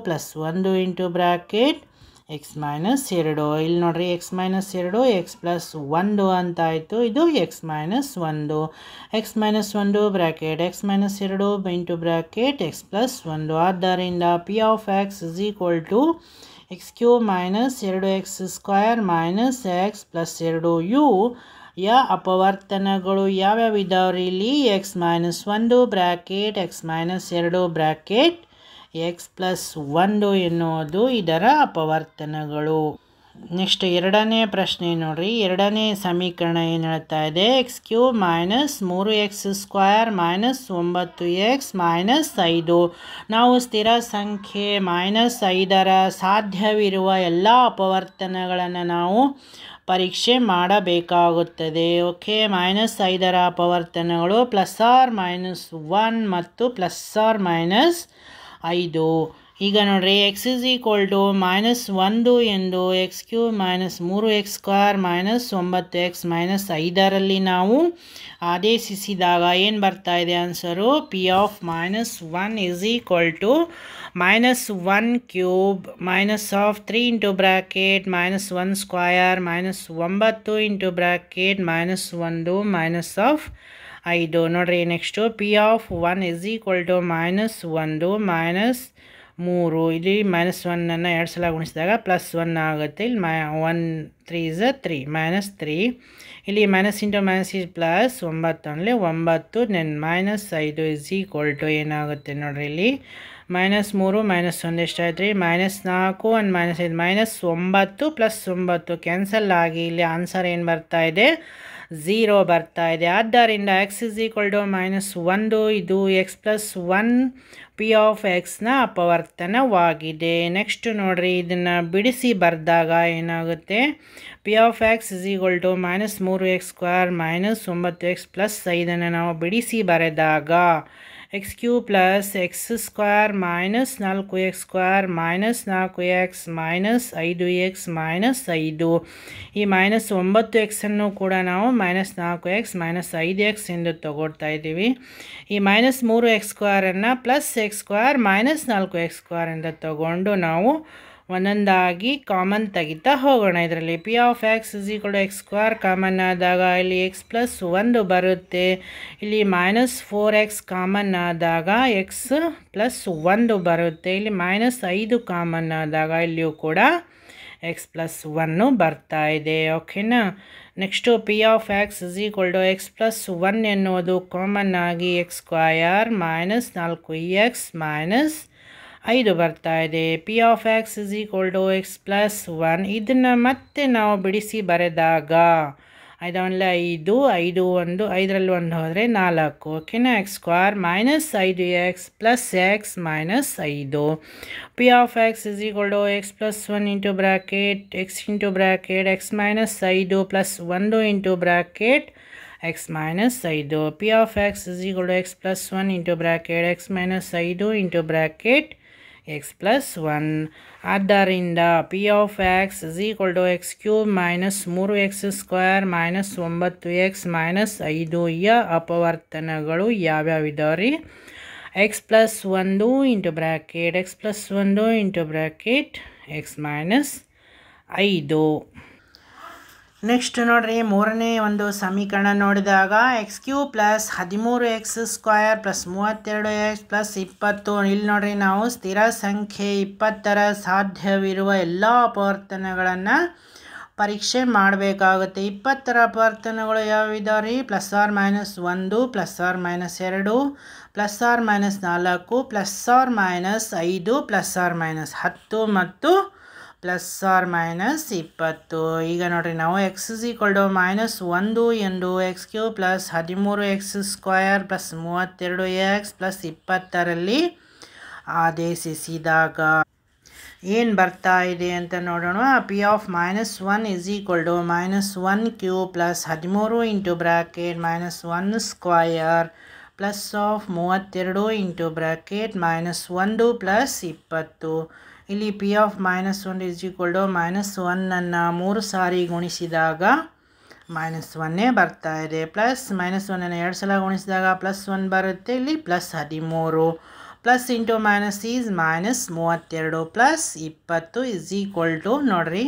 + 1 *( x minus ಎರಡು ಇಲ್ಲಿ ನೋಡ್ರಿ ಎಕ್ಸ್ ಮೈನಸ್ ಎರಡು ಎಕ್ಸ್ ಪ್ಲಸ್ ಒಂದು ಅಂತ ಆಯಿತು ಇದು ಎಕ್ಸ್ ಮೈನಸ್ ಒಂದು ಎಕ್ಸ್ ಮೈನಸ್ ಒಂದು ಬ್ರ್ಯಾಕೆಟ್ ಎಕ್ಸ್ ಮೈನಸ್ ಎರಡು ಇಂಟು ಬ್ರ್ಯಾಕೆಟ್ ಎಕ್ಸ್ ಪ್ಲಸ್ ಒಂದು ಆದ್ದರಿಂದ p of x is equal to x cube minus ಎರಡು x square minus x plus ಎರಡು ಯು ಯ ಅಪವರ್ತನಗಳು ಯಾವ್ಯಾವ ಇದಾವ್ರಿ ಇಲ್ಲಿ ಎಕ್ಸ್ ಮೈನಸ್ ಒಂದು ಬ್ರ್ಯಾಕೆಟ್ ಎಕ್ಸ್ ಮೈನಸ್ ಎರಡು ಬ್ರ್ಯಾಕೆಟ್ ಎಕ್ಸ್ ಪ್ಲಸ್ ಒಂದು ಎನ್ನುವುದು ಇದರ ಅಪವರ್ತನಗಳು ನೆಕ್ಸ್ಟ್ ಎರಡನೇ ಪ್ರಶ್ನೆ ನೋಡಿರಿ ಎರಡನೇ ಸಮೀಕರಣ ಏನು ಹೇಳ್ತಾ ಇದೆ ಎಕ್ಸ್ ಕ್ಯೂ ಮೈನಸ್ ಮೂರು ಎಕ್ಸ್ ಸ್ಕ್ವಯರ್ ಮೈನಸ್ ಒಂಬತ್ತು ಎಕ್ಸ್ ಮೈನಸ್ ಐದು ನಾವು ಸ್ಥಿರ ಸಂಖ್ಯೆ ಮೈನಸ್ ಐದರ ಸಾಧ್ಯವಿರುವ ಎಲ್ಲ ಅಪವರ್ತನಗಳನ್ನು ನಾವು ಪರೀಕ್ಷೆ ಮಾಡಬೇಕಾಗುತ್ತದೆ ಓಕೆ ಮೈನಸ್ ಐದರ ಅಪವರ್ತನಗಳು ಪ್ಲಸ್ ಆರ್ ಮೈನಸ್ ಒನ್ ಮತ್ತು ಪ್ಲಸ್ ಆರ್ ಮೈನಸ್ ಐದು ಈಗ ನೋಡ್ರಿ x is equal to minus ಒಂದು ಎಂದು ಎಕ್ಸ್ ಕ್ಯೂ ಮೈನಸ್ ಮೂರು ಎಕ್ಸ್ ಸ್ಕ್ವಾರ್ ಮೈನಸ್ ಒಂಬತ್ತು ಎಕ್ಸ್ ಮೈನಸ್ ಐದರಲ್ಲಿ ನಾವು ಆದೇಶಿಸಿದಾಗ ಏನು ಬರ್ತಾ ಇದೆ answer p of minus one is equal to minus one cube minus of three into bracket minus one square minus ಒಂಬತ್ತು ಇಂಟು ಬ್ರ್ಯಾಕೆಟ್ ಮೈನಸ್ ಒಂದು ಮೈನಸ್ ಆಫ್ ಐದು ನೋಡ್ರಿ next p of one is equal to minus ಒಂದು minus ಮೂರು ಇಲ್ಲಿ minus ಒನ್ನನ್ನು ಎರಡು ಸಲ ಗುಣಿಸಿದಾಗ ಪ್ಲಸ್ ಒನ್ ಆಗುತ್ತೆ ಇಲ್ಲಿ my one three is three minus three ಇಲ್ಲಿ minus into minus is plus ಒಂಬತ್ತು ಅಂದರೆ ಒಂಬತ್ತು ನೆನ್ ಮೈನಸ್ ಐದು ಇಸ್ ಈಕ್ವಲ್ ಟು ಏನಾಗುತ್ತೆ ನೋಡ್ರಿ ಇಲ್ಲಿ ಮೈನಸ್ ಮೂರು ಮೈನಸ್ ಒಂದು ಎಷ್ಟಾಯ್ತು ರೀ ಮೈನಸ್ ನಾಲ್ಕು ಆ್ಯಂಡ್ ಮೈನಸ್ ಐದು ಮೈನಸ್ ಒಂಬತ್ತು ಪ್ಲಸ್ ಒಂಬತ್ತು ಕ್ಯಾನ್ಸಲ್ ಆಗಿ ಇಲ್ಲಿ ಆನ್ಸರ್ ಏನು ಬರ್ತಾ ಇದೆ ಝೀರೋ ಬರ್ತಾ ಇದೆ ಆದ್ದರಿಂದ x is equal to minus ಒಂದು ಇದು x plus one p of ಎಕ್ಸ್ನ ಅಪವರ್ತನವಾಗಿದೆ ನೆಕ್ಸ್ಟ್ ನೋಡಿರಿ ಇದನ್ನು ಬಿಡಿಸಿ ಬರೆದಾಗ ಏನಾಗುತ್ತೆ p of x is equal to minus ಮೂರು ಎಕ್ಸ್ ಸ್ಕ್ವೇರ್ ಮೈನಸ್ ಒಂಬತ್ತು ಎಕ್ಸ್ ಪ್ಲಸ್ ಐದನ್ನು ನಾವು ಬಿಡಿಸಿ ಬರೆದಾಗ x cube plus x square minus ನಾಲ್ಕು ಎಕ್ಸ್ ಸ್ಕ್ವೇರ್ ಮೈನಸ್ ನಾಲ್ಕು ಎಕ್ಸ್ ಮೈನಸ್ ಐದು ಎಕ್ಸ್ ಮೈನಸ್ ಐದು ಈ ಮೈನಸ್ ಒಂಬತ್ತು ಎಕ್ಸನ್ನು ಕೂಡ ನಾವು ಮೈನಸ್ ನಾಲ್ಕು ಎಕ್ಸ್ ಮೈನಸ್ ಐದು ಎಕ್ಸ್ ಎಂದು ತಗೊಳ್ತಾ ಇದ್ದೀವಿ ಈ ಮೈನಸ್ ಮೂರು ಎಕ್ಸ್ ಸ್ಕ್ವೇರನ್ನು ಪ್ಲಸ್ ಎಕ್ಸ್ ಸ್ಕ್ವೇರ್ ಮೈನಸ್ ನಾಲ್ಕು ಎಕ್ಸ್ ಸ್ಕ್ವೇರ್ ತಗೊಂಡು ನಾವು ಒಂದೊಂದಾಗಿ ಕಾಮನ್ ತೆಗಿತಾ ಹೋಗೋಣ ಇದರಲ್ಲಿ p of x is equal to x square common ಆದಾಗ ಇಲ್ಲಿ ಎಕ್ಸ್ ಪ್ಲಸ್ ಒಂದು ಬರುತ್ತೆ ಇಲ್ಲಿ ಮೈನಸ್ ಫೋರ್ ಎಕ್ಸ್ ಕಾಮನ್ ಆದಾಗ ಎಕ್ಸ್ ಪ್ಲಸ್ ಒಂದು ಬರುತ್ತೆ ಇಲ್ಲಿ ಮೈನಸ್ ಐದು ಕಾಮನ್ ಆದಾಗ ಇಲ್ಲಿಯೂ ಕೂಡ ಎಕ್ಸ್ ಪ್ಲಸ್ ಒನ್ನು ಬರ್ತಾ ಇದೆ ಓಕೆನಾ next p of x is equal to x plus one ಎನ್ನುವುದು ಕಾಮನ್ ಆಗಿ ಎಕ್ಸ್ ಸ್ಕ್ವಯರ್ ಮೈನಸ್ ನಾಲ್ಕು ಎಕ್ಸ್ ಮೈನಸ್ ಐದು ಬರ್ತಾ ಇದೆ p of x is equal to x plus one ಇದನ್ನು ಮತ್ತೆ ನಾವು ಬಿಡಿಸಿ ಬರೆದಾಗ ಐದು ಒಂದಲೇ ಐದು ಐದು ಒಂದು ಐದರಲ್ಲಿ ಒಂದು ಹೋದರೆ ನಾಲ್ಕು ಓಕೆನಾ ಎಕ್ಸ್ ಸ್ಕ್ವಾರ್ ಮೈನಸ್ ಐದು ಎಕ್ಸ್ ಪ್ಲಸ್ ಎಕ್ಸ್ ಮೈನಸ್ ಐದು p of x is equal to x plus one into bracket x into bracket x minus ಐದು ಪ್ಲಸ್ ಒಂದು ಇಂಟು ಬ್ರಾಕೆಟ್ ಎಕ್ಸ್ ಮೈನಸ್ ಐದು p of x is equal to x plus one into bracket x minus ಐದು into bracket x plus one ಆದ್ದರಿಂದ p of x is equal to x cube minus ಮೂರು x square minus ಒಂಬತ್ತು x minus ಐದು ಯ ಅಪವರ್ತನಗಳು ಯಾವ್ಯಾವಿದಾವೆ ರೀ x plus ಒಂದು ಇಂಟು ಬ್ರ್ಯಾಕೆಟ್ ಎಕ್ಸ್ ಪ್ಲಸ್ ಒಂದು ಇಂಟು ಬ್ರ್ಯಾಕೆಟ್ ಎಕ್ಸ್ ಮೈನಸ್ ಐದು ನೆಕ್ಸ್ಟ್ ನೋಡ್ರಿ ಮೂರನೇ ಒಂದು ಸಮೀಕರಣ ನೋಡಿದಾಗ ಎಕ್ಸ್ ಕ್ಯೂ ಪ್ಲಸ್ ಹದಿಮೂರು ಎಕ್ಸ್ ಸ್ಕ್ವಯರ್ ಪ್ಲಸ್ ಮೂವತ್ತೆರಡು ಎಕ್ಸ್ ಪ್ಲಸ್ ಇಪ್ಪತ್ತು ಇಲ್ಲಿ ನೋಡ್ರಿ ನಾವು ಸ್ಥಿರ ಸಂಖ್ಯೆ ಇಪ್ಪತ್ತರ ಸಾಧ್ಯವಿರುವ ಎಲ್ಲ ಅಪವರ್ತನಗಳನ್ನು ಪರೀಕ್ಷೆ ಮಾಡಬೇಕಾಗುತ್ತೆ ಇಪ್ಪತ್ತರ ಅಪವರ್ತನಗಳು ಯಾವಿದಾವೆ ಪ್ಲಸ್ ಆರ್ ಮೈನಸ್ ಒಂದು ಪ್ಲಸ್ ಆರ್ ಮೈನಸ್ ಎರಡು ಪ್ಲಸ್ ಆರ್ ಮೈನಸ್ ನಾಲ್ಕು ಪ್ಲಸ್ ಆರ್ ಮೈನಸ್ ಐದು ಪ್ಲಸ್ ಆರ್ ಮೈನಸ್ ಹತ್ತು ಮತ್ತು ಪ್ಲಸ್ ಆರ್ ಮೈನಸ್ ಇಪ್ಪತ್ತು ಈಗ ನೋಡಿರಿ ನಾವು ಎಕ್ಸ್ ಇಸ್ ಈಕ್ವಲ್ಡು ಮೈನಸ್ ಒಂದು ಎಂದು ಎಕ್ಸ್ ಕ್ಯೂ ಪ್ಲಸ್ ಹದಿಮೂರು ಎಕ್ಸ್ ಸ್ಕ್ವಯರ್ ಪ್ಲಸ್ ಮೂವತ್ತೆರಡು ಎಕ್ಸ್ ಪ್ಲಸ್ ಇಪ್ಪತ್ತರಲ್ಲಿ ಆದೇಶಿಸಿದಾಗ ಏನು ಬರ್ತಾ ಇದೆ ಅಂತ ನೋಡೋಣ p of minus one is equal to minus one cube plus ಹದಿಮೂರು into bracket minus one square plus of ಮೂವತ್ತೆರಡು ಇಂಟು ಬ್ರಾಕೆಟ್ ಮೈನಸ್ ಒಂದು ಪ್ಲಸ್ ಇಪ್ಪತ್ತು ಇಲ್ಲಿ p of minus one is equal to minus ಒನ್ನನ್ನು ಮೂರು ಸಾರಿ ಗುಣಿಸಿದಾಗ ಮೈನಸ್ ಒನ್ನೇ ಬರ್ತಾ ಇದೆ ಪ್ಲಸ್ ಮೈನಸ್ ಒನ್ನನ್ನು ಎರಡು ಸಲ ಗುಣಿಸಿದಾಗ ಪ್ಲಸ್ ಒನ್ ಬರುತ್ತೆ ಇಲ್ಲಿ ಪ್ಲಸ್ ಹದಿಮೂರು plus into minus is minus ಮೂವತ್ತೆರಡು ಪ್ಲಸ್ ಇಪ್ಪತ್ತು ಇಸ್ ಈಕ್ವಲ್ ಟು ನೋಡಿರಿ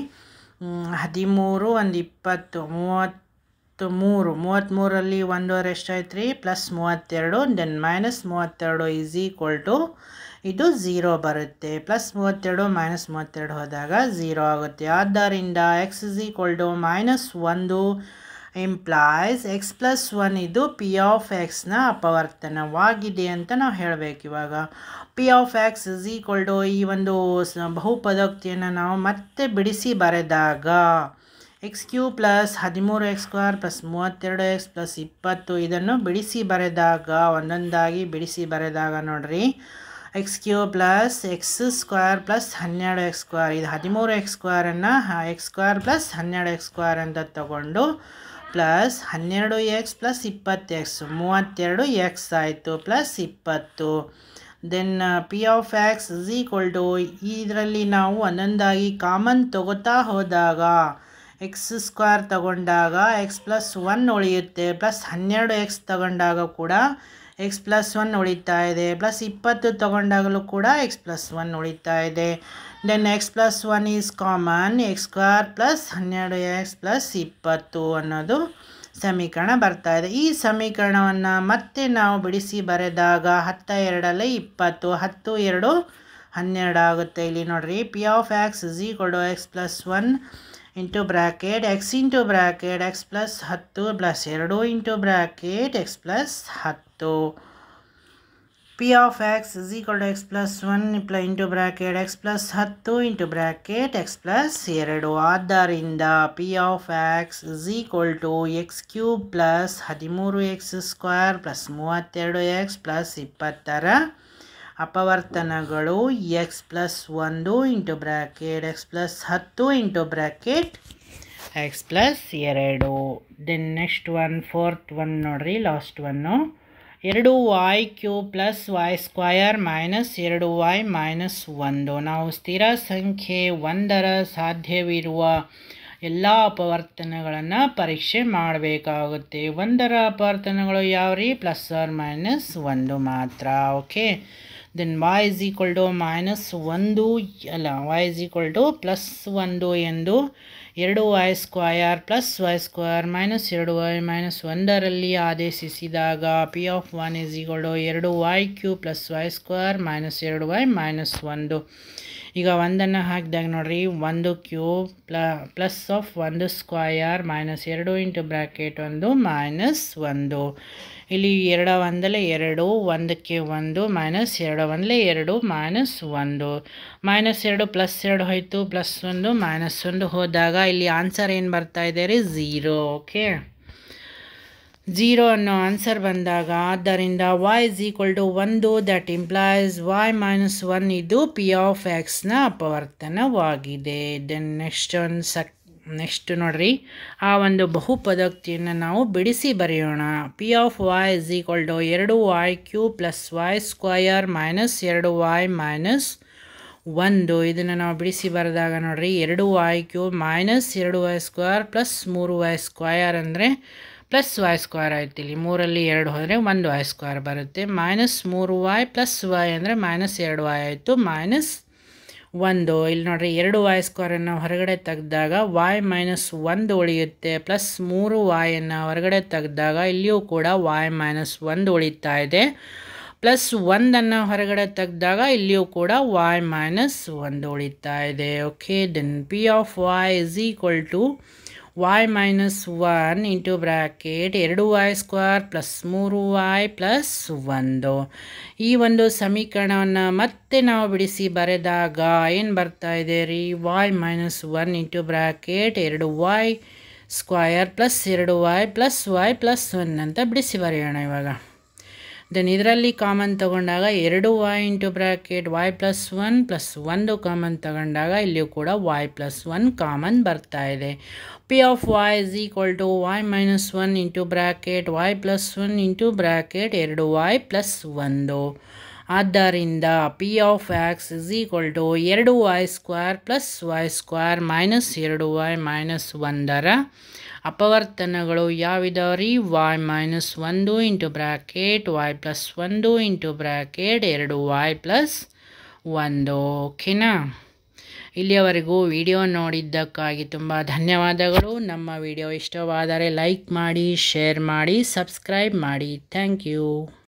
ಹದಿಮೂರು ಒಂದು ಇಪ್ಪತ್ತು ಮೂವತ್ತು ಮೂರು ಮೂವತ್ತ್ಮೂರಲ್ಲಿ ಒಂದೂವರೆ ಎಷ್ಟಾಯ್ತು ರೀ ಪ್ಲಸ್ ಮೂವತ್ತೆರಡು ದೆನ್ ಮೈನಸ್ ಮೂವತ್ತೆರಡು ಈಸ್ ಈಕ್ವಲ್ ಟು ಇದು ಝೀರೋ ಬರುತ್ತೆ ಪ್ಲಸ್ ಮೂವತ್ತೆರಡು ಮೈನಸ್ ಮೂವತ್ತೆರಡು ಹೋದಾಗ ಝೀರೋ ಆಗುತ್ತೆ ಆದ್ದರಿಂದ x is equal to minus ಒಂದು ಎಂಪ್ಲಾಯ್ಸ್ ಎಕ್ಸ್ ಪ್ಲಸ್ ಒನ್ ಇದು ಪಿ ಆಫ್ ಎಕ್ಸ್ನ ಅಪವರ್ತನವಾಗಿದೆ ಅಂತ ನಾವು ಹೇಳಬೇಕು ಇವಾಗ p of x is equal to ಈ ಒಂದು ಬಹುಪದೋಕ್ತಿಯನ್ನು ನಾವು ಮತ್ತೆ ಬಿಡಿಸಿ ಬರೆದಾಗ ಎಕ್ಸ್ ಕ್ಯೂ ಪ್ಲಸ್ ಹದಿಮೂರು ಎಕ್ಸ್ ಸ್ಕ್ವೇರ್ ಪ್ಲಸ್ ಮೂವತ್ತೆರಡು ಎಕ್ಸ್ ಪ್ಲಸ್ ಇಪ್ಪತ್ತು ಇದನ್ನು ಬಿಡಿಸಿ ಬರೆದಾಗ ಒಂದೊಂದಾಗಿ ಬಿಡಿಸಿ ಬರೆದಾಗ ನೋಡ್ರಿ x cube plus x square plus ಹನ್ನೆರಡು ಎಕ್ಸ್ ಸ್ಕ್ವೇರ್ ಇದು ಹದಿಮೂರು ಎಕ್ಸ್ ಸ್ಕ್ವೇರನ್ನು ಎಕ್ಸ್ ಸ್ಕ್ವೇರ್ ಪ್ಲಸ್ ಹನ್ನೆರಡು ಎಕ್ಸ್ ಸ್ಕ್ವೇರ್ ಅಂತ ತಗೊಂಡು ಪ್ಲಸ್ ಹನ್ನೆರಡು ಎಕ್ಸ್ ಪ್ಲಸ್ ಇಪ್ಪತ್ತು ಎಕ್ಸ್ ಮೂವತ್ತೆರಡು ಎಕ್ಸ್ ಆಯಿತು ಪ್ಲಸ್ ಇಪ್ಪತ್ತು then p of x is equal to ಇದರಲ್ಲಿ ನಾವು ಒಂದೊಂದಾಗಿ ಕಾಮನ್ ತಗೋತಾ ಹೋದಾಗ ಎಕ್ಸ್ ಸ್ಕ್ವೇರ್ ತಗೊಂಡಾಗ ಎಕ್ಸ್ ಪ್ಲಸ್ ಒನ್ ಉಳಿಯುತ್ತೆ ಪ್ಲಸ್ ಹನ್ನೆರಡು ಎಕ್ಸ್ ತಗೊಂಡಾಗ ಕೂಡ ಎಕ್ಸ್ ಪ್ಲಸ್ ಒನ್ ಉಳಿತಾ ಇದೆ ಪ್ಲಸ್ ಇಪ್ಪತ್ತು ತೊಗೊಂಡಾಗಲೂ ಕೂಡ ಎಕ್ಸ್ ಪ್ಲಸ್ ಒನ್ ಉಳಿತಾ ಇದೆ then x plus one is common x square plus ಹನ್ನೆರಡು ಎಕ್ಸ್ ಪ್ಲಸ್ ಇಪ್ಪತ್ತು ಅನ್ನೋದು ಸಮೀಕರಣ ಬರ್ತಾ ಇದೆ ಈ ಸಮೀಕರಣವನ್ನು ಮತ್ತೆ ನಾವು ಬಿಡಿಸಿ ಬರೆದಾಗ ಹತ್ತ ಎರಡಲ್ಲಿ ಇಪ್ಪತ್ತು ಹತ್ತು ಎರಡು ಹನ್ನೆರಡು ಆಗುತ್ತೆ ಇಲ್ಲಿ ನೋಡ್ರಿ ಪಿ ಆಫ್ ಎಕ್ಸ್ ಜಿ ಕೊಡು x plus one into bracket x into bracket x plus हतो प्लस एर इंटू ब्राकेट एक्स प्लस हतो p of x is equal to x plus one प्ल इंटू ब्राकेट एक्स प्लस हतो इंटू ब्राकेट एक्स प्लस एर आदि p of x is equal to x cube plus हदिमूर x square plus मूवते x plus इपत् ಅಪವರ್ತನಗಳು x plus ಒಂದು into bracket x plus ಹತ್ತು ಇಂಟು ಬ್ರ್ಯಾಕೆಟ್ ಎಕ್ಸ್ ಪ್ಲಸ್ ಎರಡು then next one fourth one ನೋಡ್ರಿ ಲಾಸ್ಟ್ ಒನ್ನು ಎರಡು y cube plus y square minus ಎರಡು ವಾಯ್ ಮೈನಸ್ ಒಂದು ನಾವು ಸ್ಥಿರ ಸಂಖ್ಯೆ ಒಂದರ ಸಾಧ್ಯವಿರುವ ಎಲ್ಲ ಅಪವರ್ತನಗಳನ್ನು ಪರೀಕ್ಷೆ ಮಾಡಬೇಕಾಗುತ್ತೆ ಒಂದರ ಅಪವರ್ತನಗಳು ಯಾವ ರೀ ಪ್ಲಸ್ ಆರ್ ಮೈನಸ್ ಒಂದು ಮಾತ್ರ okay then y is equal to minus ಒಂದು ಅಲ್ಲ y is equal to plus ಒಂದು ಎಂದು ಎರಡು y square plus y square minus ಎರಡು ವೈ ಮೈನಸ್ ಒಂದರಲ್ಲಿ ಆದೇಶಿಸಿದಾಗ p of one is equal to ಎರಡು y cube plus y square minus ಎರಡು ವೈ ಮೈನಸ್ ಒಂದು ಈಗ ಒಂದನ್ನು ಹಾಕಿದಾಗ ನೋಡ್ರಿ ಒಂದು ಕ್ಯೂಬ್ ಪ್ಲಸ್ ಆಫ್ ಒಂದು ಸ್ಕ್ವಯರ್ ಮೈನಸ್ ಎರಡು ಇಂಟು ಬ್ರ್ಯಾಕೆಟ್ ಒಂದು ಮೈನಸ್ ಒಂದು ಇಲ್ಲಿ ಎರಡ ಒಂದಲೇ ಎರಡು ಒಂದಕ್ಕೆ ಒಂದು ಮೈನಸ್ ಎರಡು ಒಂದಲೇ ಎರಡು ಮೈನಸ್ ಒಂದು ಮೈನಸ್ ಎರಡು ಪ್ಲಸ್ ಎರಡು ಹೋಯಿತು ಪ್ಲಸ್ ಒಂದು ಮೈನಸ್ ಒಂದು ಹೋದಾಗ ಇಲ್ಲಿ ಆನ್ಸರ್ ಏನು ಬರ್ತಾ ಇದೆ ರೀ ಝೀರೋ ಓಕೆ ಜೀರೋ ಅನ್ನೋ ಆನ್ಸರ್ ಬಂದಾಗ ಆದ್ದರಿಂದ ವೈ ಇಸ್ ಈಕ್ವಲ್ ಟು ಒಂದು that implies y minus one ಇದು ಪಿ ಆಫ್ ಎಕ್ಸ್ನ ಅಪವರ್ತನವಾಗಿದೆ ದೆನ್ ನೆಕ್ಸ್ಟ್ ಒಂದು ಸಕ್ ನೆಕ್ಸ್ಟ್ ನೋಡ್ರಿ ಆ ಒಂದು ಬಹುಪದಕ್ತಿಯನ್ನು ನಾವು ಬಿಡಿಸಿ ಬರೆಯೋಣ p of y is equal to ಎರಡು y cube plus y square minus ಎರಡು ವೈ ಮೈನಸ್ ಒಂದು ಇದನ್ನು ನಾವು ಬಿಡಿಸಿ ಬರೆದಾಗ ನೋಡ್ರಿ ಎರಡು ವಾಯ್ ಕ್ಯೂ ಮೈನಸ್ ಎರಡು ವೈ ಸ್ಕ್ವಯರ್ ಪ್ಲಸ್ ಮೂರು ವೈ ಸ್ಕ್ವಯರ್ ಅಂದರೆ ಪ್ಲಸ್ ವಾಯ್ ಸ್ಕ್ವೇರ್ ಆಯ್ತು ಇಲ್ಲಿ ಮೂರಲ್ಲಿ ಎರಡು ಹೋದರೆ ಒಂದು ವಾಯ್ ಸ್ಕ್ವೇರ್ ಬರುತ್ತೆ ಮೈನಸ್ ಮೂರು ವಾಯ್ ಪ್ಲಸ್ ವೈ ಅಂದರೆ ಮೈನಸ್ ಎರಡು ವಾಯ್ ಆಯಿತು ಮೈನಸ್ ಒಂದು ಇಲ್ಲಿ ನೋಡ್ರಿ ಎರಡು ವಾಯ್ ಸ್ಕ್ವೇರನ್ನು ಹೊರಗಡೆ ತೆಗೆದಾಗ ವಾಯ್ ಮೈನಸ್ ಒಂದು ಉಳಿಯುತ್ತೆ ಪ್ಲಸ್ ಮೂರು ವಾಯನ್ನು ಹೊರಗಡೆ ತೆಗೆದಾಗ ಇಲ್ಲಿಯೂ ಕೂಡ ವಾಯ್ ಮೈನಸ್ ಒಂದು ಉಳಿತಾ ಇದೆ ಪ್ಲಸ್ ಒಂದನ್ನು ಹೊರಗಡೆ ತೆಗೆದಾಗ ಇಲ್ಲಿಯೂ ಕೂಡ ವಾಯ್ ಮೈನಸ್ ಒಂದು ಉಳಿತಾ ಇದೆ okay then p of y is equal to y minus one into bracket ಎರಡು ವಾಯ್ ಸ್ಕ್ವೇರ್ ಪ್ಲಸ್ ಮೂರು ವಾಯ್ ಪ್ಲಸ್ ಒಂದು ಈ ಒಂದು ಸಮೀಕರಣವನ್ನು ಮತ್ತೆ ನಾವು ಬಿಡಿಸಿ ಬರೆದಾಗ ಏನು ಬರ್ತಾ ಇದೆ ರೀ y minus one into bracket ಎರಡು ವಾಯ್ ಸ್ಕ್ವಯರ್ ಪ್ಲಸ್ ಎರಡು y plus y plus one ಅಂತ ಬಿಡಿಸಿ ಬರೆಯೋಣ ಇವಾಗ ದೆನ್ ಇದರಲ್ಲಿ ಕಾಮನ್ ತಗೊಂಡಾಗ ಎರಡು y into bracket y plus one plus ಒಂದು ಕಾಮನ್ ತಗೊಂಡಾಗ ಇಲ್ಲಿಯೂ ಕೂಡ ವಾಯ್ ಪ್ಲಸ್ ಒನ್ ಕಾಮನ್ ಬರ್ತಾ ಇದೆ p of y is equal to y minus one into bracket y plus one into bracket ಎರಡು ವೈ ಪ್ಲಸ್ ಒಂದು ಆದ್ದರಿಂದ p of acts is equal to ಎರಡು y square plus y square minus ಎರಡು y minus ಒಂದರ ಅಪವರ್ತನಗಳು ಯಾವಿದಾವ್ರಿ y minus ಒಂದು into bracket y plus ಒಂದು ಇಂಟು ಬ್ರ್ಯಾಕೆಟ್ ಎರಡು ವಾಯ್ ಪ್ಲಸ್ ಒಂದು ಓಕೆನಾ ಇಲ್ಲಿಯವರೆಗೂ ವಿಡಿಯೋ ನೋಡಿದ್ದಕ್ಕಾಗಿ ತುಂಬ ಧನ್ಯವಾದಗಳು ನಮ್ಮ ವಿಡಿಯೋ ಇಷ್ಟವಾದರೆ ಲೈಕ್ ಮಾಡಿ ಶೇರ್ ಮಾಡಿ ಸಬ್ಸ್ಕ್ರೈಬ್ ಮಾಡಿ ಥ್ಯಾಂಕ್ ಯು